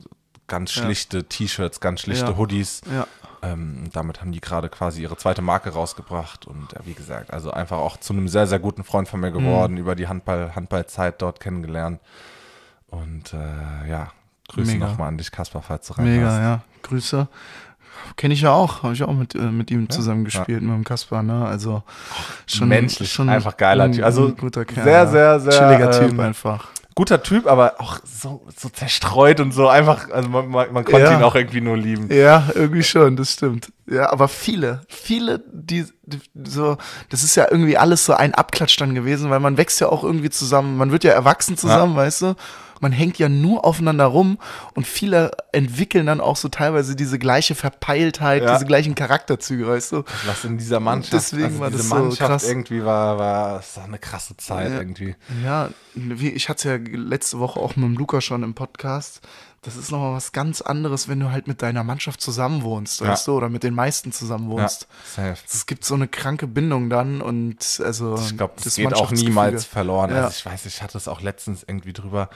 ganz schlichte ja. T-Shirts, ganz schlichte ja. Hoodies. Ja. Ähm, damit haben die gerade quasi ihre zweite Marke rausgebracht und ja, wie gesagt, also einfach auch zu einem sehr, sehr guten Freund von mir geworden, mhm. über die Handball, Handballzeit dort kennengelernt. Und äh, ja, Grüße nochmal an dich, Kaspar, falls du rein Mega, hast. ja. Grüße. Kenne ich ja auch, habe ich auch mit, äh, mit ihm zusammen gespielt, ja. mit dem Kaspar, ne? Also schon menschlich, schon einfach geiler Typ. Also ein guter Kerl, sehr, sehr, sehr chilliger ähm, Typ einfach. Guter Typ, aber auch so, so zerstreut und so einfach, also man, man, man konnte ja. ihn auch irgendwie nur lieben. Ja, irgendwie schon, das stimmt. Ja, aber viele, viele, die, die, so, das ist ja irgendwie alles so ein Abklatsch dann gewesen, weil man wächst ja auch irgendwie zusammen, man wird ja erwachsen zusammen, weißt du? man hängt ja nur aufeinander rum und viele entwickeln dann auch so teilweise diese gleiche Verpeiltheit, ja. diese gleichen Charakterzüge, weißt du? Was in dieser Mannschaft, Deswegen also war diese das so Mannschaft krass. irgendwie war, war, das war eine krasse Zeit ja. irgendwie. Ja, ich hatte es ja letzte Woche auch mit dem Luca schon im Podcast, das ist nochmal was ganz anderes, wenn du halt mit deiner Mannschaft zusammenwohnst, ja. weißt du, oder mit den meisten zusammenwohnst. Ja, es gibt so eine kranke Bindung dann und also. Ich glaube, das, das, geht auch niemals verloren. Also ja. Also ich weiß, ich hatte es auch letztens irgendwie drüber,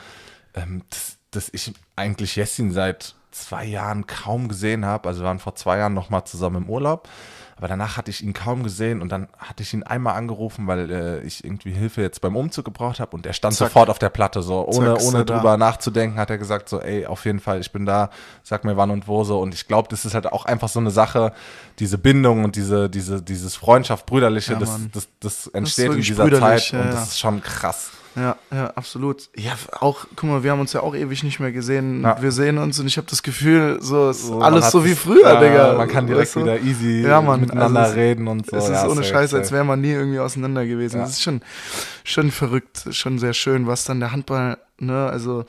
ähm, dass, dass ich eigentlich Jessin seit zwei Jahren kaum gesehen habe. Also wir waren vor zwei Jahren nochmal zusammen im Urlaub. Aber danach hatte ich ihn kaum gesehen und dann hatte ich ihn einmal angerufen, weil äh, ich irgendwie Hilfe jetzt beim Umzug gebraucht habe und er stand Zack. sofort auf der Platte. So, ohne, ohne drüber da. nachzudenken, hat er gesagt, so, ey, auf jeden Fall, ich bin da, sag mir wann und wo so. Und ich glaube, das ist halt auch einfach so eine Sache, diese Bindung und diese, diese, dieses Freundschaft, Brüderliche, ja, das, das, das entsteht das in dieser Zeit ja, und das ist schon krass. Ja, ja, absolut. Ja, auch, guck mal, wir haben uns ja auch ewig nicht mehr gesehen. Ja. Wir sehen uns und ich habe das Gefühl, so ist so, alles so wie früher, ja, Digga. Man kann direkt weißt du? wieder easy ja, man, miteinander also es, reden und so. Es ist ohne Scheiß, als wäre man nie irgendwie auseinander gewesen. Das ist schon, schon verrückt, schon sehr schön, was dann der Handball, ne, also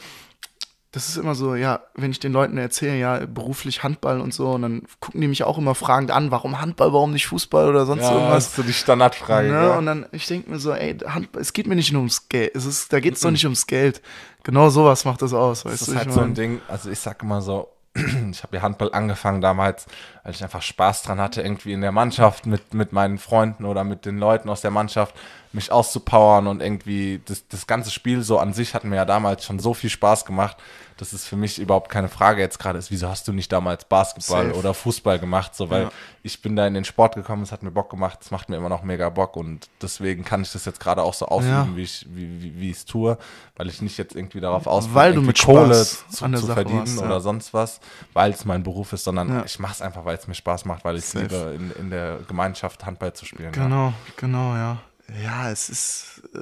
das ist immer so, ja, wenn ich den Leuten erzähle, ja, beruflich Handball und so, und dann gucken die mich auch immer fragend an, warum Handball, warum nicht Fußball oder sonst ja, irgendwas. Das ist so die Standardfrage. Ne? Ja. Und dann, ich denke mir so, ey, Handball, es geht mir nicht nur ums Geld, es ist, da geht es mhm. doch nicht ums Geld. Genau sowas macht das aus, weißt das du? Das ist halt ich mein? so ein Ding, also ich sag immer so, ich habe ja Handball angefangen damals, weil ich einfach Spaß dran hatte, irgendwie in der Mannschaft mit, mit meinen Freunden oder mit den Leuten aus der Mannschaft mich auszupowern und irgendwie das, das ganze Spiel so an sich hat mir ja damals schon so viel Spaß gemacht dass es für mich überhaupt keine Frage jetzt gerade ist, wieso hast du nicht damals Basketball Safe. oder Fußball gemacht? So, weil ja. ich bin da in den Sport gekommen, es hat mir Bock gemacht, es macht mir immer noch mega Bock und deswegen kann ich das jetzt gerade auch so ausüben, ja. wie ich wie, wie, wie es tue, weil ich nicht jetzt irgendwie darauf aus weil du mit Kohle Spaß zu, zu verdienen warst, ja. oder sonst was, weil es mein Beruf ist, sondern ich mache es einfach, weil es mir Spaß macht, weil ich es liebe, in, in der Gemeinschaft Handball zu spielen. Genau, genau, ja ja, es ist, äh,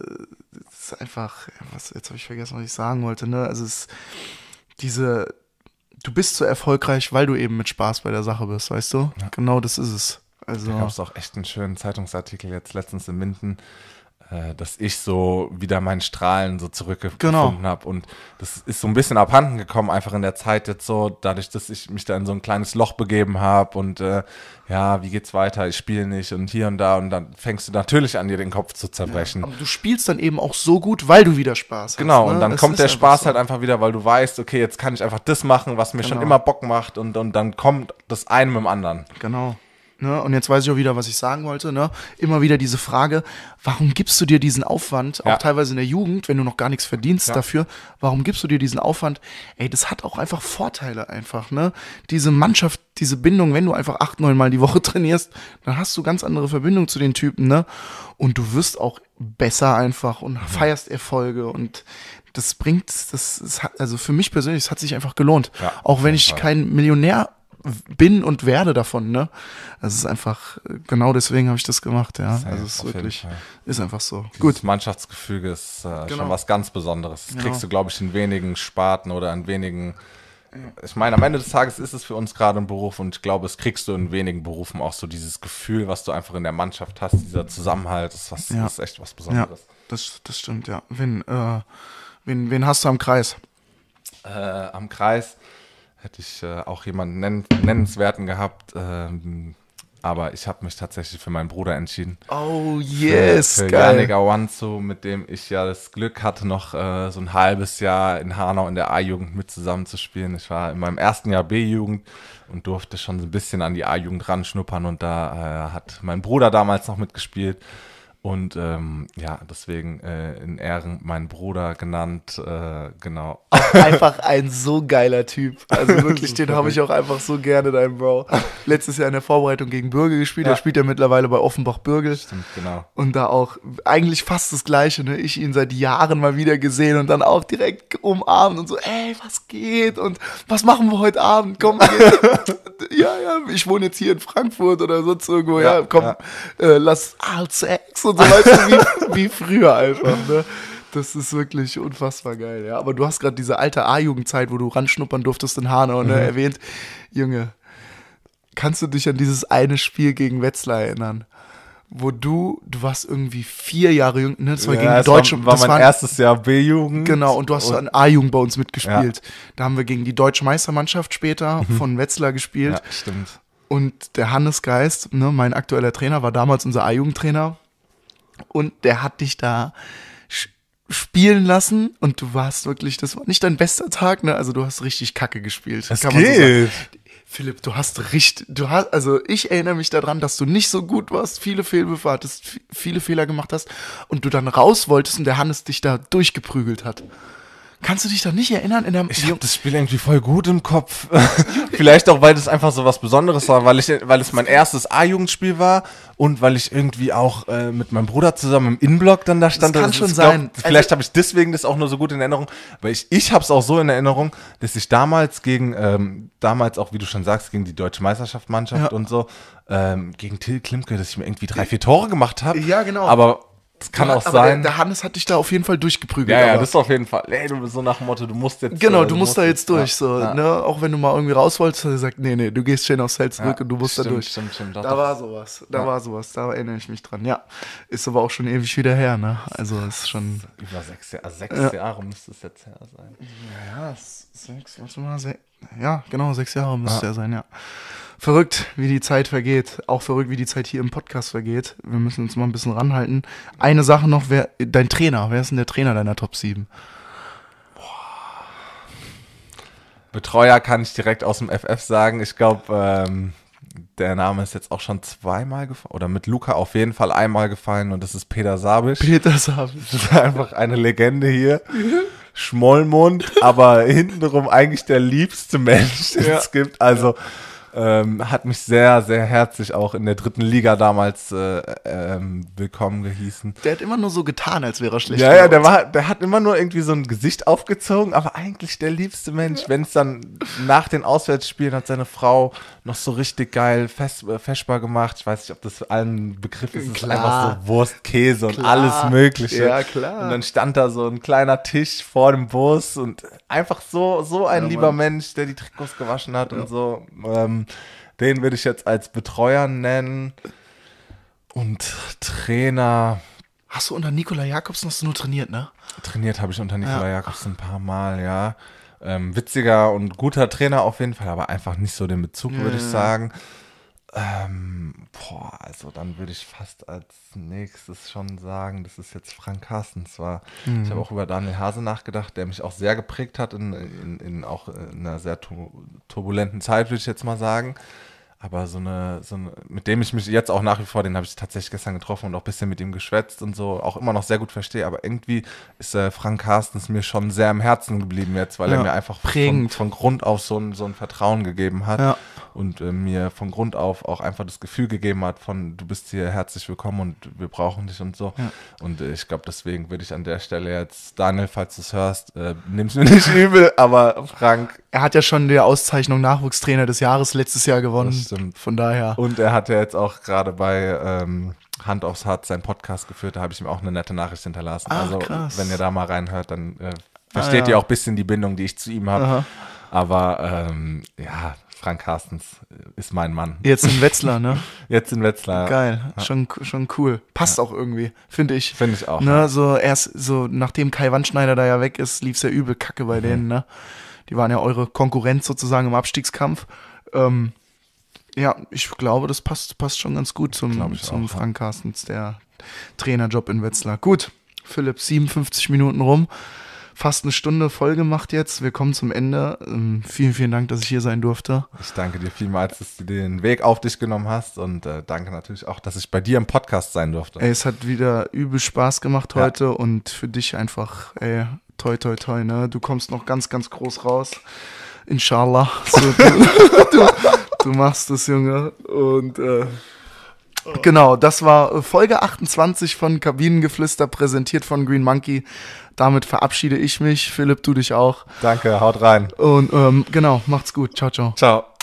es ist einfach, was, jetzt habe ich vergessen, was ich sagen wollte, ne? Also es diese, du bist so erfolgreich, weil du eben mit Spaß bei der Sache bist, weißt du? Ja. Genau das ist es. Also, da gab es auch echt einen schönen Zeitungsartikel jetzt letztens in Minden äh, dass ich so wieder meinen Strahlen so zurückgefunden genau. habe. Und das ist so ein bisschen abhanden gekommen, einfach in der Zeit jetzt so, dadurch, dass ich mich da in so ein kleines Loch begeben habe und äh, ja, wie geht's weiter? Ich spiele nicht und hier und da. Und dann fängst du natürlich an, dir den Kopf zu zerbrechen. Ja, aber du spielst dann eben auch so gut, weil du wieder Spaß hast. Genau, ne? und dann das kommt der Spaß so. halt einfach wieder, weil du weißt, okay, jetzt kann ich einfach das machen, was mir genau. schon immer Bock macht und, und dann kommt das eine mit dem anderen. Genau. Ne? Und jetzt weiß ich auch wieder, was ich sagen wollte. Ne? Immer wieder diese Frage, warum gibst du dir diesen Aufwand, ja. auch teilweise in der Jugend, wenn du noch gar nichts verdienst ja. dafür, warum gibst du dir diesen Aufwand? Ey, das hat auch einfach Vorteile einfach. Ne? Diese Mannschaft, diese Bindung, wenn du einfach acht, neun Mal die Woche trainierst, dann hast du ganz andere Verbindung zu den Typen. Ne? Und du wirst auch besser einfach und feierst Erfolge und das bringt, das ist, also für mich persönlich, es hat sich einfach gelohnt. Ja, auch wenn ich kein Millionär bin und werde davon, ne? Das ist einfach, genau deswegen habe ich das gemacht, ja. Safe, also es ist wirklich, ist einfach so. Dieses Gut. Mannschaftsgefüge ist äh, genau. schon was ganz Besonderes. Das genau. kriegst du, glaube ich, in wenigen Sparten oder in wenigen. Ich meine, am Ende des Tages ist es für uns gerade ein Beruf und ich glaube, es kriegst du in wenigen Berufen auch so dieses Gefühl, was du einfach in der Mannschaft hast, dieser Zusammenhalt, ist, was, ja. ist echt was Besonderes. Ja, das, das stimmt, ja. Wen, äh, wen, wen hast du am Kreis? Äh, am Kreis hätte ich äh, auch jemanden nenn nennenswerten gehabt. Ähm, aber ich habe mich tatsächlich für meinen Bruder entschieden. Oh yes, für, für geil. Yannick Awanzo, mit dem ich ja das Glück hatte, noch äh, so ein halbes Jahr in Hanau in der A-Jugend mit zusammenzuspielen. Ich war in meinem ersten Jahr B-Jugend und durfte schon so ein bisschen an die A-Jugend ran schnuppern und da äh, hat mein Bruder damals noch mitgespielt. Und ähm, ja, deswegen äh, in Ehren mein Bruder genannt, äh, genau. Auch einfach ein so geiler Typ. Also wirklich, den habe ich auch einfach so gerne, dein Bro. Letztes Jahr in der Vorbereitung gegen Bürgel gespielt, ja. da spielt er mittlerweile bei Offenbach Bürgel. Stimmt, genau. Und da auch eigentlich fast das Gleiche, ne? Ich ihn seit Jahren mal wieder gesehen und dann auch direkt umarmt und so, ey, was geht? Und was machen wir heute Abend? Komm, ja, ja, ich wohne jetzt hier in Frankfurt oder sonst irgendwo, ja, ja komm, ja. Äh, lass Alt Sex und und so weiter wie, wie früher einfach. Ne? Das ist wirklich unfassbar geil, ja. Aber du hast gerade diese alte A-Jugendzeit, wo du ranschnuppern durftest in Hanau, ne, mhm. erwähnt. Junge, kannst du dich an dieses eine Spiel gegen Wetzlar erinnern? Wo du, du warst irgendwie vier Jahre jung, ne? Das war ja, gegen die Deutsche. War, war das mein waren, erstes Jahr B-Jugend. Genau, und du hast an A-Jugend bei uns mitgespielt. Ja. Da haben wir gegen die deutsche Meistermannschaft später mhm. von Wetzlar gespielt. Ja, stimmt. Und der Hannes Geist, ne, mein aktueller Trainer, war damals unser A-Jugendtrainer und der hat dich da spielen lassen und du warst wirklich, das war nicht dein bester Tag, ne? Also du hast richtig Kacke gespielt. Das kann geht. So Philipp, du hast richtig, du hast, also ich erinnere mich daran, dass du nicht so gut warst, viele Fehlwürfe hattest, viele Fehler gemacht hast und du dann raus wolltest und der Hannes dich da durchgeprügelt hat. Kannst du dich doch nicht erinnern? In der ich hab das Spiel irgendwie voll gut im Kopf. Vielleicht auch, weil das einfach so was Besonderes war, weil, ich, weil es mein erstes A-Jugendspiel war und weil ich irgendwie auch äh, mit meinem Bruder zusammen im Inblock dann da stand. Das kann das also schon glaub, sein. Vielleicht also, habe ich deswegen das auch nur so gut in Erinnerung, weil ich, ich habe es auch so in Erinnerung, dass ich damals gegen, ähm, damals auch, wie du schon sagst, gegen die deutsche Meisterschaft Mannschaft ja. und so, ähm, gegen Till Klimke, dass ich mir irgendwie drei, vier Tore gemacht habe. Ja, genau. Aber es kann ja, auch sein. Der, der, Hannes hat dich da auf jeden Fall durchgeprügelt. Ja, ja aber. das ist auf jeden Fall. Ey, du bist so nach dem Motto, du musst jetzt. Genau, äh, du, du, musst, musst da jetzt durch. Ja, so, ja. Ne? Auch wenn du mal irgendwie raus wolltest, hat er gesagt, nee, nee, du gehst schön aufs Feld zurück und du musst stimmt, da durch. Stimmt, stimmt, doch, da doch. war sowas. Da war sowas. Da erinnere ich mich dran. Ja. Ist aber auch schon ewig wieder her, ne? Also ist schon. über sechs Jahre. Also sechs Jahre müsste es jetzt her sein. Ja, sechs, warte mal, sechs. Ja, genau, sechs Jahre müsste es ja sein, ja verrückt, wie die Zeit vergeht. Auch verrückt, wie die Zeit hier im Podcast vergeht. Wir müssen uns mal ein bisschen ranhalten. Eine Sache noch, wer, dein Trainer, wer ist denn der Trainer deiner Top 7? Betreuer kann ich direkt aus dem FF sagen. Ich glaube, ähm, der Name ist jetzt auch schon zweimal gefallen oder mit Luca auf jeden Fall einmal gefallen und das ist Peter Sabisch. Peter Sabisch. Das ist einfach eine Legende hier. Schmollmund, aber hintenrum eigentlich der liebste Mensch, den ja. es gibt. Also. Ja ähm, hat mich sehr, sehr herzlich auch in der dritten Liga damals äh, ähm, willkommen gehießen. Der hat immer nur so getan, als wäre er schlecht. Ja, ja, der, war, der hat immer nur irgendwie so ein Gesicht aufgezogen, aber eigentlich der liebste Mensch. Ja. Wenn es dann nach den Auswärtsspielen hat seine Frau noch so richtig geil fest, äh, feschbar gemacht. Ich weiß nicht, ob das für allen ein Begriff ist. Es ist einfach so Wurst, Käse und klar. alles Mögliche. Ja, klar. Und dann stand da so ein kleiner Tisch vor dem Bus und einfach so, so ein ja, lieber Mensch, der die Trikots gewaschen hat ja. und so. Ähm, den würde ich jetzt als Betreuer nennen und Trainer. Hast du unter Nikola Jakobsen hast du nur trainiert, ne? Trainiert habe ich unter Nikola ja. Jakobsen ein paar Mal, ja. Ähm, witziger und guter Trainer auf jeden Fall, aber einfach nicht so den Bezug, ja. würde ich sagen. Ähm, boah, also dann würde ich fast als nächstes schon sagen, das ist jetzt Frank Carstens. War, mhm. Ich habe mhm. auch über Daniel Hase nachgedacht, der mich auch sehr geprägt hat, in, in, in auch in einer sehr turbulenten Zeit, würde ich jetzt mal sagen aber so eine, so eine, mit dem ich mich jetzt auch nach wie vor, den habe ich tatsächlich gestern getroffen und auch ein bisschen mit ihm geschwätzt und so, auch immer noch sehr gut verstehe, aber irgendwie ist äh, Frank Carstens mir schon sehr im Herzen geblieben jetzt, weil ja, er mir einfach prägend. Von, von, Grund auf so ein, so ein Vertrauen gegeben hat ja. und äh, mir von Grund auf auch einfach das Gefühl gegeben hat von, du bist hier herzlich willkommen und wir brauchen dich und so. Ja. Und äh, ich glaube, deswegen würde ich an der Stelle jetzt, Daniel, falls du es hörst, äh, nimm es mir nicht übel, aber Frank, er hat ja schon die Auszeichnung Nachwuchstrainer des Jahres letztes Jahr gewonnen. Das stimmt. Von daher. Und er hat ja jetzt auch gerade bei ähm, Hand aufs Herz seinen Podcast geführt. Da habe ich ihm auch eine nette Nachricht hinterlassen. Ach, also, krass. wenn ihr da mal reinhört, dann äh, ah, versteht ah, ja. ihr auch ein bisschen die Bindung, die ich zu ihm habe. Aber ähm, ja, Frank Carstens äh, ist mein Mann. Jetzt in Wetzlar, ne? Jetzt in Wetzlar. Geil, schon, schon cool. Passt ja. auch irgendwie, finde ich. Finde ich auch. Ne? Ja. So erst, so nachdem Kai Wandschneider da ja weg ist, lief es ja übel Kacke bei mhm. denen, ne? Die waren ja eure Konkurrenz sozusagen im Abstiegskampf. Ähm, ja, ich glaube, das passt, passt schon ganz gut zum, zum auch, Frank Carstens, der Trainerjob in Wetzlar. Gut, Philipp, 57 Minuten rum. Fast eine Stunde voll gemacht jetzt. Wir kommen zum Ende. Ähm, vielen, vielen Dank, dass ich hier sein durfte. Ich danke dir vielmals, dass du den Weg auf dich genommen hast und äh, danke natürlich auch, dass ich bei dir im Podcast sein durfte. Ey, es hat wieder übel Spaß gemacht heute ja. und für dich einfach ey, toi, toi, toi, ne? Du kommst noch ganz, ganz groß raus. Inshallah. So, du, du, du, machst es, Junge. Und äh, Genau, das war äh, Folge 28 von Kabinengeflüster, präsentiert von Green Monkey. Damit verabschiede ich mich. Philipp, du dich auch. Danke, haut rein. Und ähm, genau, macht's gut. Ciao, ciao. Ciao.